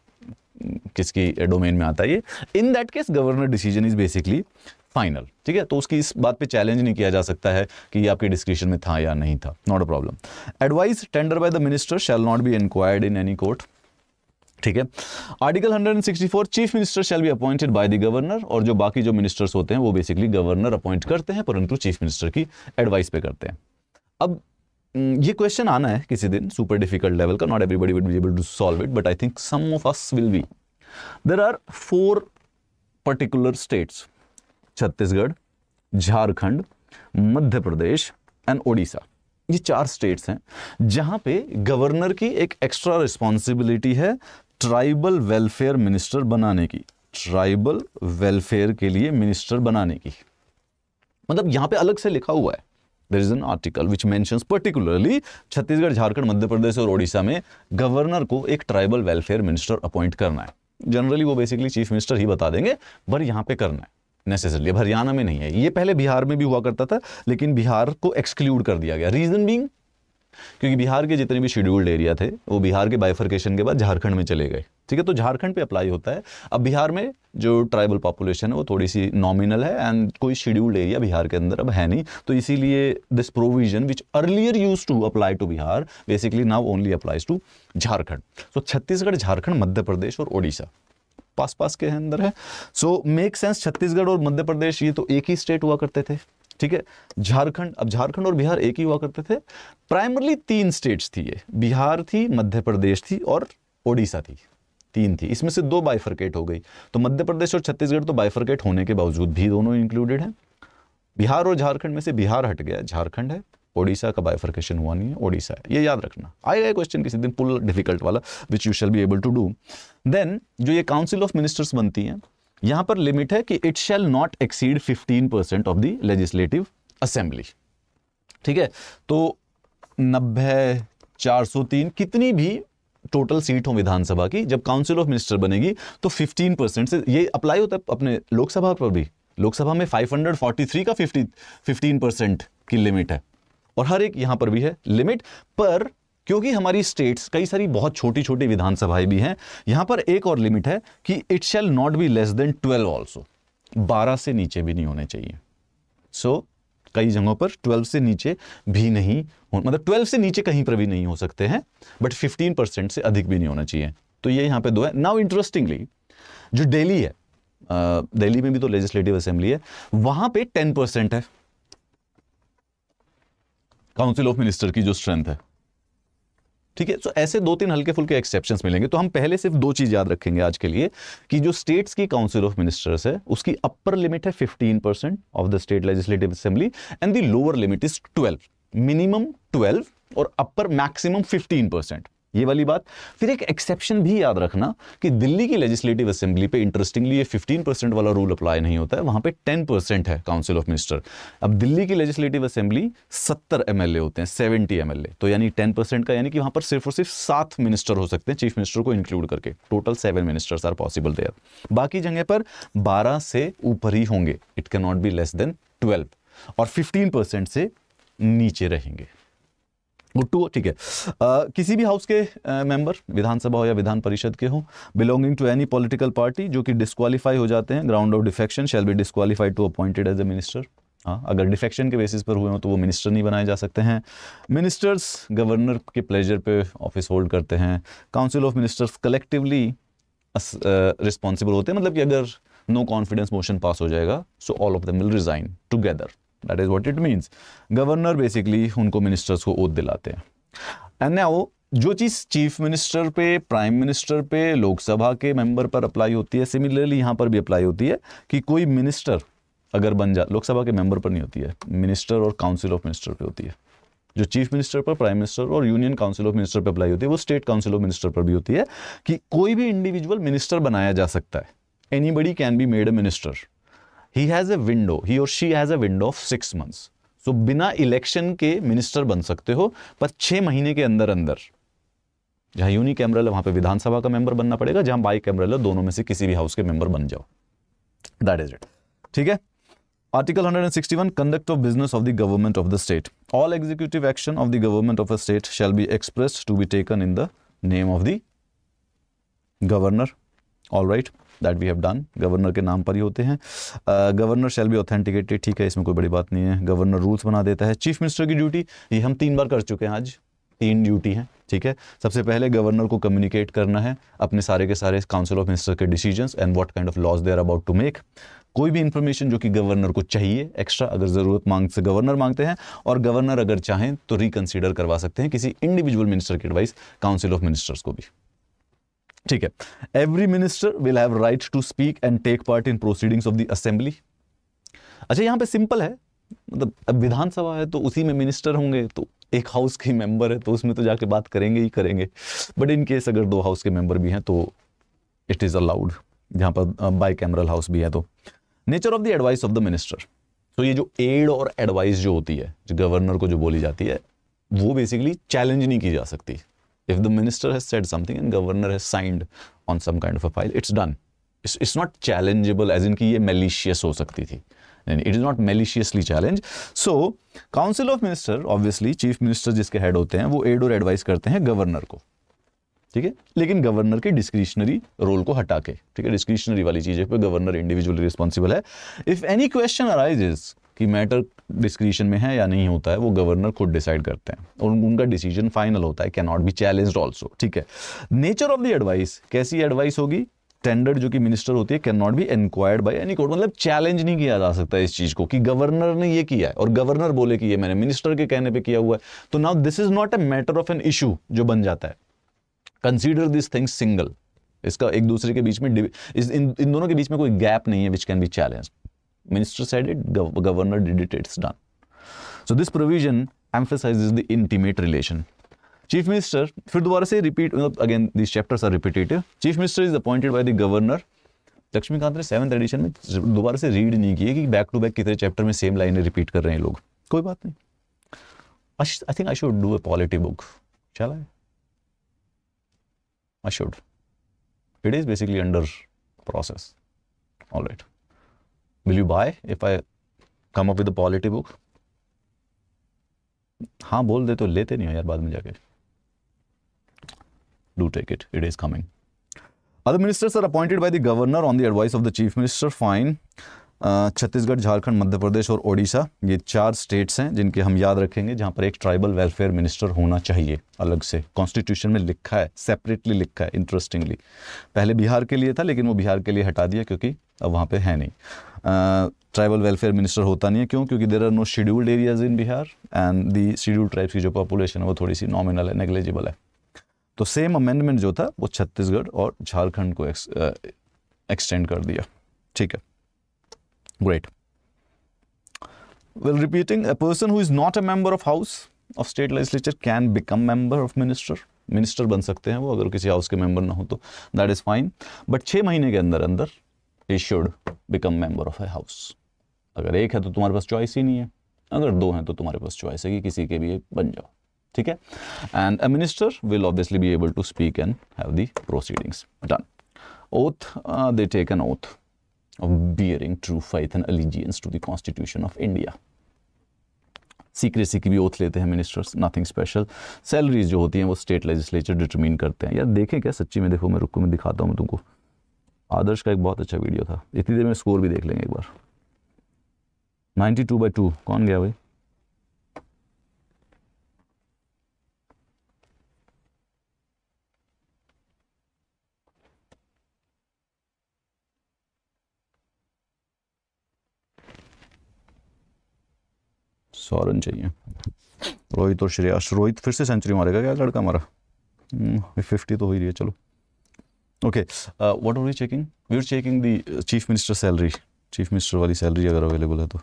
किसकी डोमेन में आता है ये in that case governor decision is basically final ठीक है तो उसकी इस बात पे चैलेंज नहीं किया जा सकता है कि ये आपके डिस्क्रिप्शन में था या नहीं था not a problem advice tender by the minister shall not be inquired in any court ठीक है article 164 chief minister shall be appointed by the governor और जो बाकी जो मिनिस्टर्स होते हैं वो बेसिकली गवर्नर अपॉइंट करते हैं परंतु चीफ मिनिस्टर की एडवाइस पे करते हैं अब हम्म, ये क्वेश्चन आना है किसी दिन सुपर डिफिकल्ट लेवल का not everybody will be able to solve it but I think some of us will be there are four particular states Chhattisgarh Jharkhand Madhya Pradesh and Odisha ये चार स्टेट्स हैं जहां पे गवर्नर की एक एक्स्ट्रा रिस्पॉन्सिबिलिटी है ट्राइबल वेलफेयर मिनिस्टर बनाने की ट्राइबल वेलफेयर के लिए मिनिस्टर बनाने की मतलब यहां पे अलग से लिखा हुआ है there is an article which mention particularly Chhattisgarh Jharkhand Madhya Pradesh और ओडिशा में गवर्नर को एक ट्राइबल वेलफेयर मिनिस्टर अपॉइंट करना है जनरली वो बेसिकली चीफ मिनिस्टर ही बता देंगे बट यहाँ पे करना है नेसेसरली अब हरियाणा में नहीं है ये पहले बिहार में भी हुआ करता था लेकिन बिहार को एक्सक्लूड कर दिया गया रीजन बींग क्योंकि बिहार के जितने भी शेड्यूल्ड एरिया थे वो बिहार के बाइफर्केशन के बाद झारखंड में चले गए ठीक है तो झारखंड पे अप्लाई होता है अब बिहार में जो ट्राइबल पॉपुलेशन है वो थोड़ी सी नॉमिनल है एंड कोई शेड्यूल्ड एरिया बिहार के अंदर अब है नहीं तो इसीलिए this provision which earlier use to apply to Bihar basically now only applies to Jharkhand so Chhattisgarh Jharkhand Madhya Pradesh और ओडिशा पास पास के अंदर है सो मेक सेंस छत्तीसगढ़ और मध्य प्रदेश ये तो एक ही स्टेट हुआ करते थे ठीक है झारखंड अब झारखंड और बिहार एक ही हुआ करते थे प्राइमरली तीन स्टेट्स थी ये बिहार थी मध्य प्रदेश थी और ओडिशा थी तीन थी इसमें से दो बाइफरकेट हो गई तो मध्य प्रदेश और छत्तीसगढ़ तो बाइफरकेट होने के बावजूद भी दोनों इंक्लूडेड हैं बिहार और झारखंड में से बिहार हट गया झारखंड है ओडिशा का बाइफरकेशन हुआ नहीं है ओडिशा है ये याद रखना आएगा क्वेश्चन किसी दिन पुल डिफिकल्ट वाला which you shall be able to do then जो ये काउंसिल ऑफ मिनिस्टर्स बनती हैं यहां पर लिमिट है कि it shall not exceed 15 percent of the legislative assembly ठीक है तो नब्बे 403 कितनी भी टोटल सीट हो विधानसभा की जब काउंसिल ऑफ मिनिस्टर बनेगी तो 15 परसेंट से ये अप्लाई होता है अपने लोकसभा पर भी लोकसभा में 543 का 50 15 परसेंट की लिमिट है और हर एक यहां पर भी है लिमिट पर क्योंकि हमारी स्टेट्स कई सारी बहुत छोटी छोटी विधानसभाएं भी हैं यहां पर एक और लिमिट है कि it shall not be less than twelve also बारह से नीचे भी नहीं होने चाहिए सो so, कई जगहों पर 12 से नीचे भी नहीं मतलब 12 से नीचे कहीं पर भी नहीं हो सकते हैं बट 15 परसेंट से अधिक भी नहीं होना चाहिए तो ये यहां पे दो है नाउ इंटरेस्टिंगली जो दिल्ली है दिल्ली में भी तो लेजिस्लेटिव असेंबली है वहां पे 10 परसेंट है काउंसिल ऑफ मिनिस्टर की जो स्ट्रेंथ है ठीक है तो ऐसे दो तीन हल्के फुल्के एक्सेप्शन मिलेंगे तो हम पहले सिर्फ दो चीज याद रखेंगे आज के लिए कि जो स्टेट्स की काउंसिल ऑफ मिनिस्टर्स है उसकी अपर लिमिट है fifteen percent of the state legislative assembly and the lower limit is twelve minimum twelve और अपर मैक्सिमम फिफ्टीन परसेंट ये वाली बात फिर एक एक्सेप्शन भी याद रखना कि दिल्ली की लेजिस्लेटिव असेंबली पे इंटरेस्टिंगली ये 15 परसेंट वाला रूल अप्लाई नहीं होता है वहां पे 10 परसेंट है काउंसिल ऑफ मिनिस्टर अब दिल्ली की लेजिस्लेटिव असेंबली 70 एमएलए होते हैं 70 एमएलए तो यानी 10 परसेंट का यानी कि वहां पर सिर्फ और सिर्फ सात मिनिस्टर हो सकते हैं चीफ मिनिस्टर को इंक्लूड करके total seven ministers are possible there बाकी जगह पर बारह से ऊपर ही होंगे it can not be less than twelve और फिफ्टीन से नीचे रहेंगे टू ठीक है आ, किसी भी हाउस के मेंबर विधानसभा हो या विधान परिषद के हो belonging to any political party जो कि डिस्कालीफाई हो जाते हैं ground of defection shall be disqualified to appointed as a minister हाँ अगर डिफेक्शन के बेसिस पर हुए हों तो वो मिनिस्टर नहीं बनाए जा सकते हैं मिनिस्टर्स गवर्नर के प्लेजर पे ऑफिस होल्ड करते हैं council of ministers collectively responsible होते हैं मतलब कि अगर नो कॉन्फिडेंस मोशन पास हो जाएगा so all of them will resign together that is what it means governor basically उनको मिनिस्टर्स को ओद दिलाते हैं एंड नाउ जो चीज़ चीफ मिनिस्टर पे प्राइम मिनिस्टर पे लोकसभा के मेंबर पर अप्लाई होती है सिमिलरली यहाँ पर भी अप्लाई होती है कि कोई मिनिस्टर अगर बन जा लोकसभा के मेंबर पर नहीं होती है मिनिस्टर और काउंसिल ऑफ मिनिस्टर पे होती है जो चीफ मिनिस्टर पर प्राइम मिनिस्टर और यूनियन काउंसिल ऑफ मिनिस्टर पर अप्लाई होती है वो स्टेट काउंसिल ऑफ मिनिस्टर पर भी होती है कि कोई भी इंडिविजुअल मिनिस्टर बनाया जा सकता है anybody can be made a minister he has a window he और she has a window of six months so बिना इलेक्शन के मिनिस्टर बन सकते हो पर छह महीने के अंदर अंदर जहां यूनी कैमरल है वहां पे विधानसभा का मेंबर बनना पड़ेगा जहां बाई कैमरल है दोनों में से किसी भी हाउस के मेंबर बन जाओ दैट इज इट ठीक है article 161 and conduct of business of the government of the state all executive action of the government of the state shall be express to be taken in the name of the governor all right that we have done governor के नाम पर ही होते हैं governor शैल भी authenticated ठीक है इसमें कोई बड़ी बात नहीं है गवर्नर रूल्स बना देता है चीफ मिनिस्टर की ड्यूटी ये हम तीन बार कर चुके हैं आज तीन ड्यूटी हैं ठीक है सबसे पहले गवर्नर को कम्युनिकेट करना है अपने सारे के सारे काउंसिल ऑफ मिनिस्टर के decision and what kind of laws they are about to make कोई भी इंफॉर्मेशन जो कि गवर्नर को चाहिए एक्स्ट्रा अगर ज़रूरत मांग से गवर्नर मांगते हैं और गवर्नर अगर चाहें तो रिकन्सिडर करवा सकते हैं किसी इंडिविजुअल मिनिस्टर की एडवाइस काउंसिल ऑफ मिनिस्टर्स को भी ठीक है every minister will have right to speak and take part in proceedings of the assembly अच्छा यहां पे सिंपल है मतलब अब विधानसभा है तो उसी में मिनिस्टर होंगे तो एक हाउस के मेंबर है तो उसमें तो जाके बात करेंगे ही करेंगे बट इन केस अगर दो हाउस के मेंबर भी हैं तो इट इज़ अलाउड यहां पर बाई कैमरल हाउस भी है तो nature of the advice of the minister तो ये जो एड और एडवाइस जो होती है जो गवर्नर को जो बोली जाती है वो बेसिकली चैलेंज नहीं की जा सकती If the minister has said something and governor has signed on some kind of a file, it's done. It's, it's not challengeable as in ki ye malicious ho sakti thi And it is not maliciously challenged. So, Council of Minister, obviously, Chief Minister jiske head hote hain wo aid और advice karte hain governor ko ठीक है लेकिन governor के discretionary role को हटा के ठीक है डिस्क्रिशनरी वाली चीज़ है गवर्नर इंडिविजुअली रिस्पॉन्सिबल है इफ़ एनी क्वेश्चन अराइजेज कि मैटर डिस्क्रिशन में है या नहीं होता है वो गवर्नर खुद डिसाइड करते हैं और उनका डिसीजन फाइनल होता है can not be challenge also ठीक है नेचर ऑफ द एडवाइस कैसी एडवाइस होगी टेंडर जो कि मिनिस्टर होती है can not be inquired by any court मतलब चैलेंज नहीं किया जा सकता इस चीज को कि गवर्नर ने ये किया है और गवर्नर बोले कि ये मैंने मिनिस्टर के कहने पे किया हुआ है तो now this is not a matter of an issue जो बन जाता है कंसीडर दिस थिंग सिंगल इसका एक दूसरे के बीच में इस, इन, इन दोनों के बीच में कोई गैप नहीं है which can be challenge Minister said it, gov governor did it, it's done. So this provision emphasizes the intimate relation. Chief Minister, फिर दोबारा से repeat, again these chapters are repetitive. Chief Minister is appointed by the governor. Laxmikant ने seventh addition में दोबारा से read नहीं किए कि बैक टू बैक कितने चैप्टर में सेम लाइनें रिपीट कर रहे हैं लोग कोई बात नहीं I think I should do a polity book चल I should it is basically under process all right Will you buy if I come up with a polity book हाँ बोल दे तो लेते नहीं हो यार बाद में जाके do take it it is coming other ministers are appointed by the governor on the advice of the chief minister fine Chhattisgarh Jharkhand Madhya Pradesh और ओडिशा ये चार स्टेट्स हैं जिनके हम याद रखेंगे जहां पर एक ट्राइबल वेलफेयर मिनिस्टर होना चाहिए अलग से कॉन्स्टिट्यूशन में लिखा है सेपरेटली लिखा है इंटरेस्टिंगली पहले बिहार के लिए था लेकिन वो बिहार के लिए हटा दिया क्योंकि अब वहां पे है नहीं ट्राइबल वेलफेयर मिनिस्टर होता नहीं है क्यों क्योंकि there are no scheduled areas in Bihar and the scheduled tribes की जो पॉपुलेशन है वो थोड़ी सी नॉमिनल है नेग्लेजिबल है तो सेम अमेंडमेंट जो था वो छत्तीसगढ़ और झारखंड को एक्सटेंड कर दिया ठीक है great well repeating a person who is not a member of house of state legislature can become member of minister minister बन सकते हैं वो अगर किसी हाउस के मेंबर ना हो तो दैट इज़ फाइन बट छह महीने के अंदर अंदर ही should become member of a house अगर एक है तो तुम्हारे पास चॉइस ही नहीं है अगर दो हैं तो तुम्हारे पास चॉइस है कि किसी के भी बन जाओ ठीक है and a minister will obviously be able to speak and have the proceedings done oath they take an oath of bearing true faith and and to the constitution of India secrecy की भी oath लेते हैं ministers nothing special salaries जो होती हैं वो state legislature determine करते हैं यार देखें क्या सच्ची में देखो मैं रुको मैं दिखाता हूँ मैं तुमको आदर्श का एक बहुत अच्छा वीडियो था इतनी देर में स्कोर भी देख लेंगे एक बार 92 टू बाई टू कौन गया भाई सौरन चाहिए रोहित और श्रेयास रोहित फिर से सेंचुरी मारेगा क्या लड़का हमारा हम्म, फिफ्टी तो हो ही रही है चलो okay what are we checking we are checking the chief minister salary chief minister वाली सैलरी अगर अवेलेबल है तो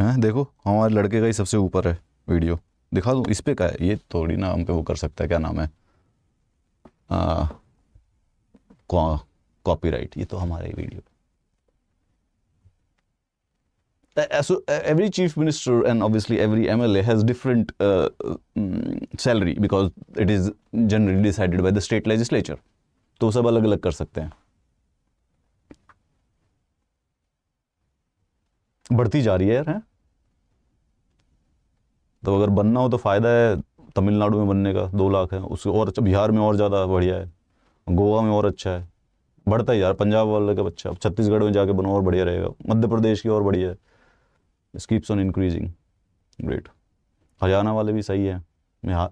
हैं हाँ, देखो हमारे लड़के का ही सबसे ऊपर है वीडियो दिखा दूँ इस पर क्या ये थोड़ी ना हम पे वो कर सकता है क्या नाम है कॉपीराइट ये तो हमारे video so every chief minister and obviously every MLA has different uh, salary because it is generally decided by the state legislature. to sab alag alag kar sakte hain badhti ja rahi hai yaar है? तो अगर बनना हो तो फ़ायदा है तमिलनाडु में बनने का दो लाख है उसके और अच्छा बिहार में और ज़्यादा बढ़िया है गोवा में और अच्छा है बढ़ता है यार पंजाब वाले का बच्चा छत्तीसगढ़ में जाके बनो और बढ़िया रहेगा मध्य प्रदेश की और बढ़िया है skips on increasing great Haryana वाले भी सही है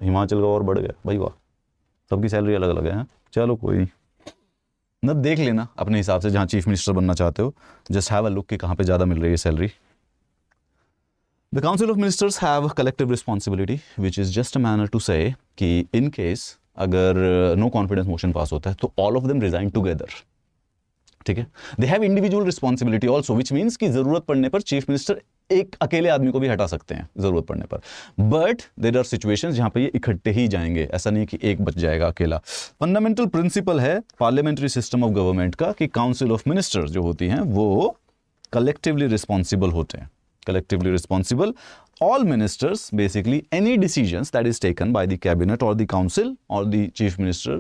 हिमाचल का और बढ़ गया भाई वाह सबकी सैलरी अलग अलग है चलो कोई नहीं ना देख लेना अपने हिसाब से जहाँ चीफ मिनिस्टर बनना चाहते हो जस्ट हैव अ लुक कि कहाँ पे ज़्यादा मिल रही है salary The Council of Ministers have a collective responsibility, which is just a manner to say कि in case अगर नो कॉन्फिडेंस मोशन पास होता है तो all of them resign together ठीक है they have individual responsibility also which means कि जरूरत पड़ने पर चीफ मिनिस्टर एक अकेले आदमी को भी हटा सकते हैं जरूरत पड़ने पर बट देर आर सिचुएशन जहां पर ये इकट्ठे ही जाएंगे ऐसा नहीं कि एक बच जाएगा अकेला फंडामेंटल प्रिंसिपल है पार्लियामेंट्री सिस्टम ऑफ गवर्नमेंट का कि काउंसिल ऑफ मिनिस्टर्स जो होती हैं वो कलेक्टिवली रिस्पॉन्सिबल होते हैं collectively responsible. All ministers, basically any decisions that is taken by the cabinet or the council or the chief minister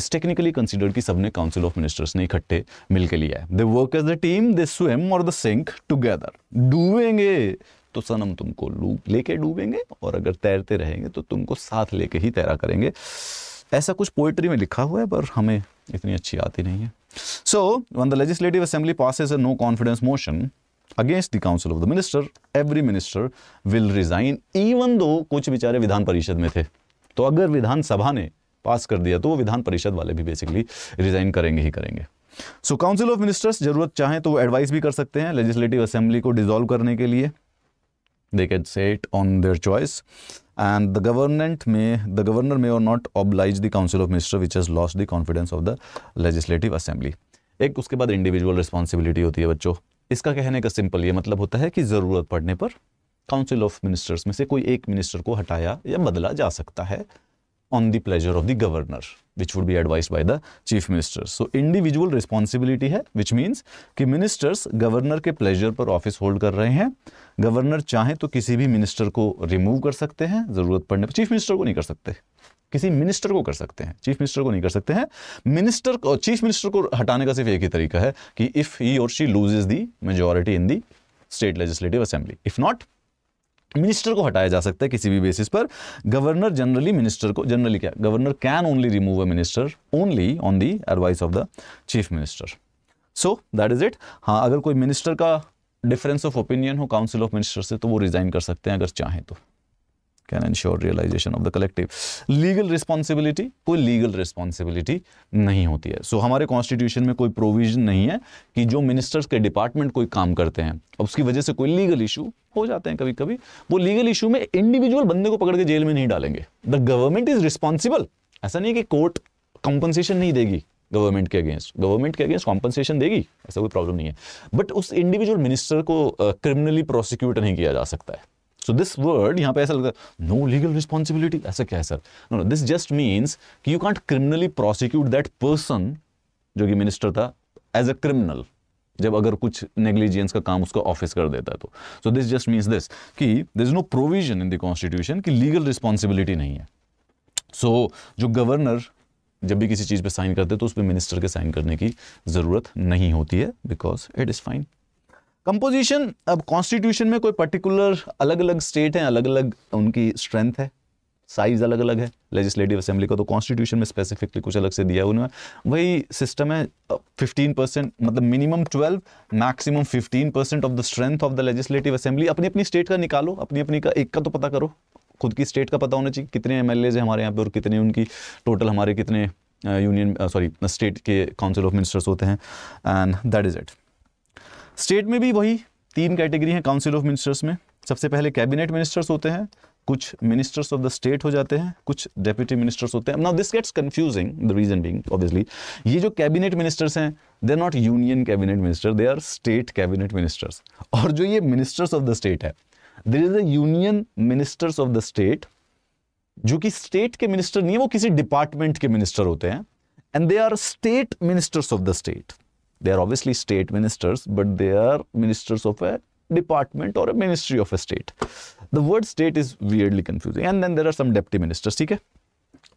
is technically considered ki sabne council of ministers ne ikatte milke liya hai They work as a team, they swim or the sink together. doenge तो सनम तुमको loop लेके डूबेंगे और अगर तैरते रहेंगे तो तुमको साथ लेके ही तैरा करेंगे ऐसा कुछ पोइट्री में लिखा हुआ है पर हमें इतनी अच्छी आती नहीं है so when the legislative assembly passes a no confidence motion against the council of the minister every minister will resign even though कुछ बेचारे विधान परिषद में थे तो अगर विधानसभा ने पास कर दिया तो वो विधान परिषद वाले भी बेसिकली रिजाइन करेंगे ही करेंगे सो काउंसिल ऑफ मिनिस्टर्स जरूरत चाहे तो वो एडवाइस भी कर सकते हैं लेजिस्लेटिव असेंबली को डिजोल्व करने के लिए they can say it on their choice and the government may the governor may or not oblige the council of ministers which has lost the confidence of the legislative assembly एक उसके बाद individual responsibility होती है बच्चों इसका कहने का simple ये मतलब होता है कि जरूरत पड़ने पर काउंसिल ऑफ मिनिस्टर्स में से कोई एक मिनिस्टर को हटाया या बदला जा सकता है on the pleasure of the governor which would be advice by the chief minister so individual responsibility है विच मीन्स कि मिनिस्टर्स गवर्नर के प्लेजर पर ऑफिस होल्ड कर रहे हैं गवर्नर चाहें तो किसी भी मिनिस्टर को रिमूव कर सकते हैं जरूरत पड़ने पर चीफ मिनिस्टर को नहीं कर सकते किसी मिनिस्टर को कर सकते हैं चीफ मिनिस्टर को नहीं कर सकते हैं मिनिस्टर को चीफ मिनिस्टर को हटाने का सिर्फ एक ही तरीका है कि इफ़ ही और she lose the majority in the state legislative assembly if not minister को हटाया जा सकता है किसी भी बेसिस पर गवर्नर जनरली मिनिस्टर को जनरली क्या governor can only remove a minister only on the advice of the chief minister so that is it हाँ अगर कोई मिनिस्टर का डिफरेंस ऑफ ओपिनियन हो काउंसिल ऑफ मिनिस्टर से तो वो रिजाइन कर सकते हैं अगर चाहें तो can ensure realisation of the collective legal responsibility कोई लीगल रिस्पॉन्सिबिलिटी नहीं होती है सो so, हमारे कॉन्स्टिट्यूशन में कोई प्रोविजन नहीं है कि जो मिनिस्टर्स के डिपार्टमेंट कोई काम करते हैं उसकी वजह से कोई लीगल इशू हो जाते हैं कभी कभी वो लीगल इशू में इंडिविजुअल बंदे को पकड़ के जेल में नहीं डालेंगे द गवर्नमेंट इज रिस्पॉन्सिबल ऐसा नहीं कि कोर्ट कंपनसेशन नहीं देगी गवर्नमेंट के अगेंस्ट गवर्नमेंट के अगेंस्ट कॉम्पनसेशन देगी ऐसा कोई प्रॉब्लम नहीं है बट उस इंडिविजुअल मिनिस्टर को क्रिमिनली uh, प्रोसिक्यूट नहीं किया जा सकता है सो दिस वर्ड यहाँ पे ऐसा लगता है नो लीगल रिस्पॉन्सिबिलिटी ऐसा क्या है sir no no this just means कि you can't criminally prosecute that person जो कि मिनिस्टर था एज अ क्रिमिनल जब अगर कुछ नेग्लिजेंस का काम उसका ऑफिस कर देता है तो so this just means this कि there is no provision in the constitution कि लीगल रिस्पॉन्सिबिलिटी नहीं है सो so, जो गवर्नर जब भी किसी चीज़ पे साइन करते हैं तो उस पर मिनिस्टर के साइन करने की ज़रूरत नहीं होती है because it is fine composition अब कॉन्स्टिट्यूशन में कोई पर्टिकुलर अलग अलग स्टेट हैं अलग अलग उनकी स्ट्रेंथ है साइज अलग अलग है लेजिस्लेटिव असेंबली का तो कॉन्स्टिट्यूशन में स्पेसिफिकली कुछ अलग से दिया उन्होंने वही सिस्टम है फिफ्टीन परसेंट मतलब minimum twelve maximum fifteen percent of the strength of the legislative assembly अपनी अपनी स्टेट का निकालो अपनी अपनी का एक का तो पता करो खुद की स्टेट का पता होना चाहिए कितने एम हैं हमारे यहाँ पे और कितने उनकी टोटल हमारे कितने यूनियन सॉरी स्टेट के काउंसिल ऑफ मिनिस्टर्स होते हैं and that is it state में भी वही तीन कैटेगरी हैं काउंसिल ऑफ मिनिस्टर्स में सबसे पहले कैबिनेट मिनिस्टर्स होते हैं कुछ मिनिस्टर्स ऑफ द स्टेट हो जाते हैं कुछ डेप्यूटी मिनिस्टर्स होते हैं now this gets confusing the reason being obviously ये जो कैबिनेट मिनिस्टर्स हैं they are not union cabinet minister they are state cabinet ministers और जो ये मिनिस्टर्स ऑफ द स्टेट है there is union ministers of the state जो कि state के मिनिस्टर नहीं है वो किसी डिपार्टमेंट के मिनिस्टर होते हैं and they are state ministers of the state They are obviously state ministers, but they are ministers of a department or a ministry of a state. The word state is weirdly confusing. And then there are some deputy ministers, theek hai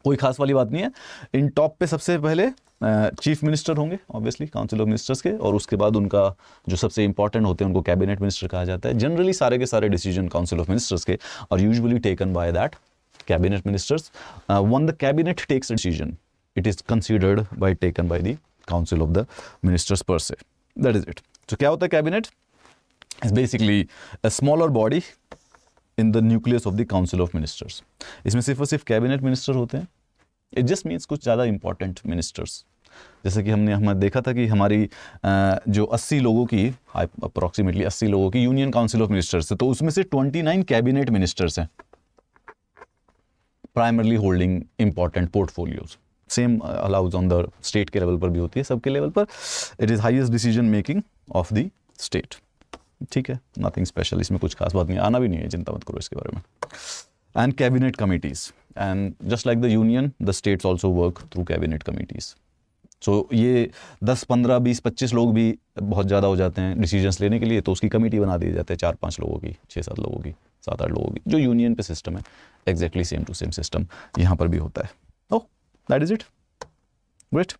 koi khas wali baat nahi hai in top pe sabse pehle chief minister होंगे obviously council of ministers के और उसके बाद उनका जो सबसे important होते हैं उनको कैबिनेट मिनिस्टर कहा जाता है जनरली सारे के सारे डिसीजन काउंसिल ऑफ मिनिस्टर्स के और usually taken by that cabinet ministers one the cabinet takes decision it is considered by taken by the council of the ministers पर से दैट इज इट तो क्या होता है cabinet is basically a smaller body in the nucleus of the council of ministers इसमें सिर्फ और सिर्फ कैबिनेट मिनिस्टर होते हैं इट जस्ट मीन्स कुछ ज़्यादा इंपॉर्टेंट मिनिस्टर्स जैसे कि हमने हमें देखा था कि हमारी जो 80 लोगों की अप्रोक्सीमेटली 80 लोगों की यूनियन काउंसिल ऑफ मिनिस्टर्स है तो उसमें से 29 कैबिनेट मिनिस्टर्स हैं primarily holding important portfolios same allows on the state के लेवल पर भी होती है सबके लेवल पर it is highest decision making of the state ठीक है नथिंग स्पेशल इसमें कुछ खास बात नहीं आना भी नहीं है चिंता मत करो इसके बारे में and cabinet committees and just like the union the states also work through cabinet committees so ये 10, 15, 20, 25 लोग भी बहुत ज़्यादा हो जाते हैं डिसीजंस लेने के लिए तो उसकी कमेटी बना दी जाती है चार पाँच लोगों की छः सात लोगों की सात आठ लोगों की जो यूनियन पे सिस्टम है exactly same to same system यहाँ पर भी होता है तो that is it great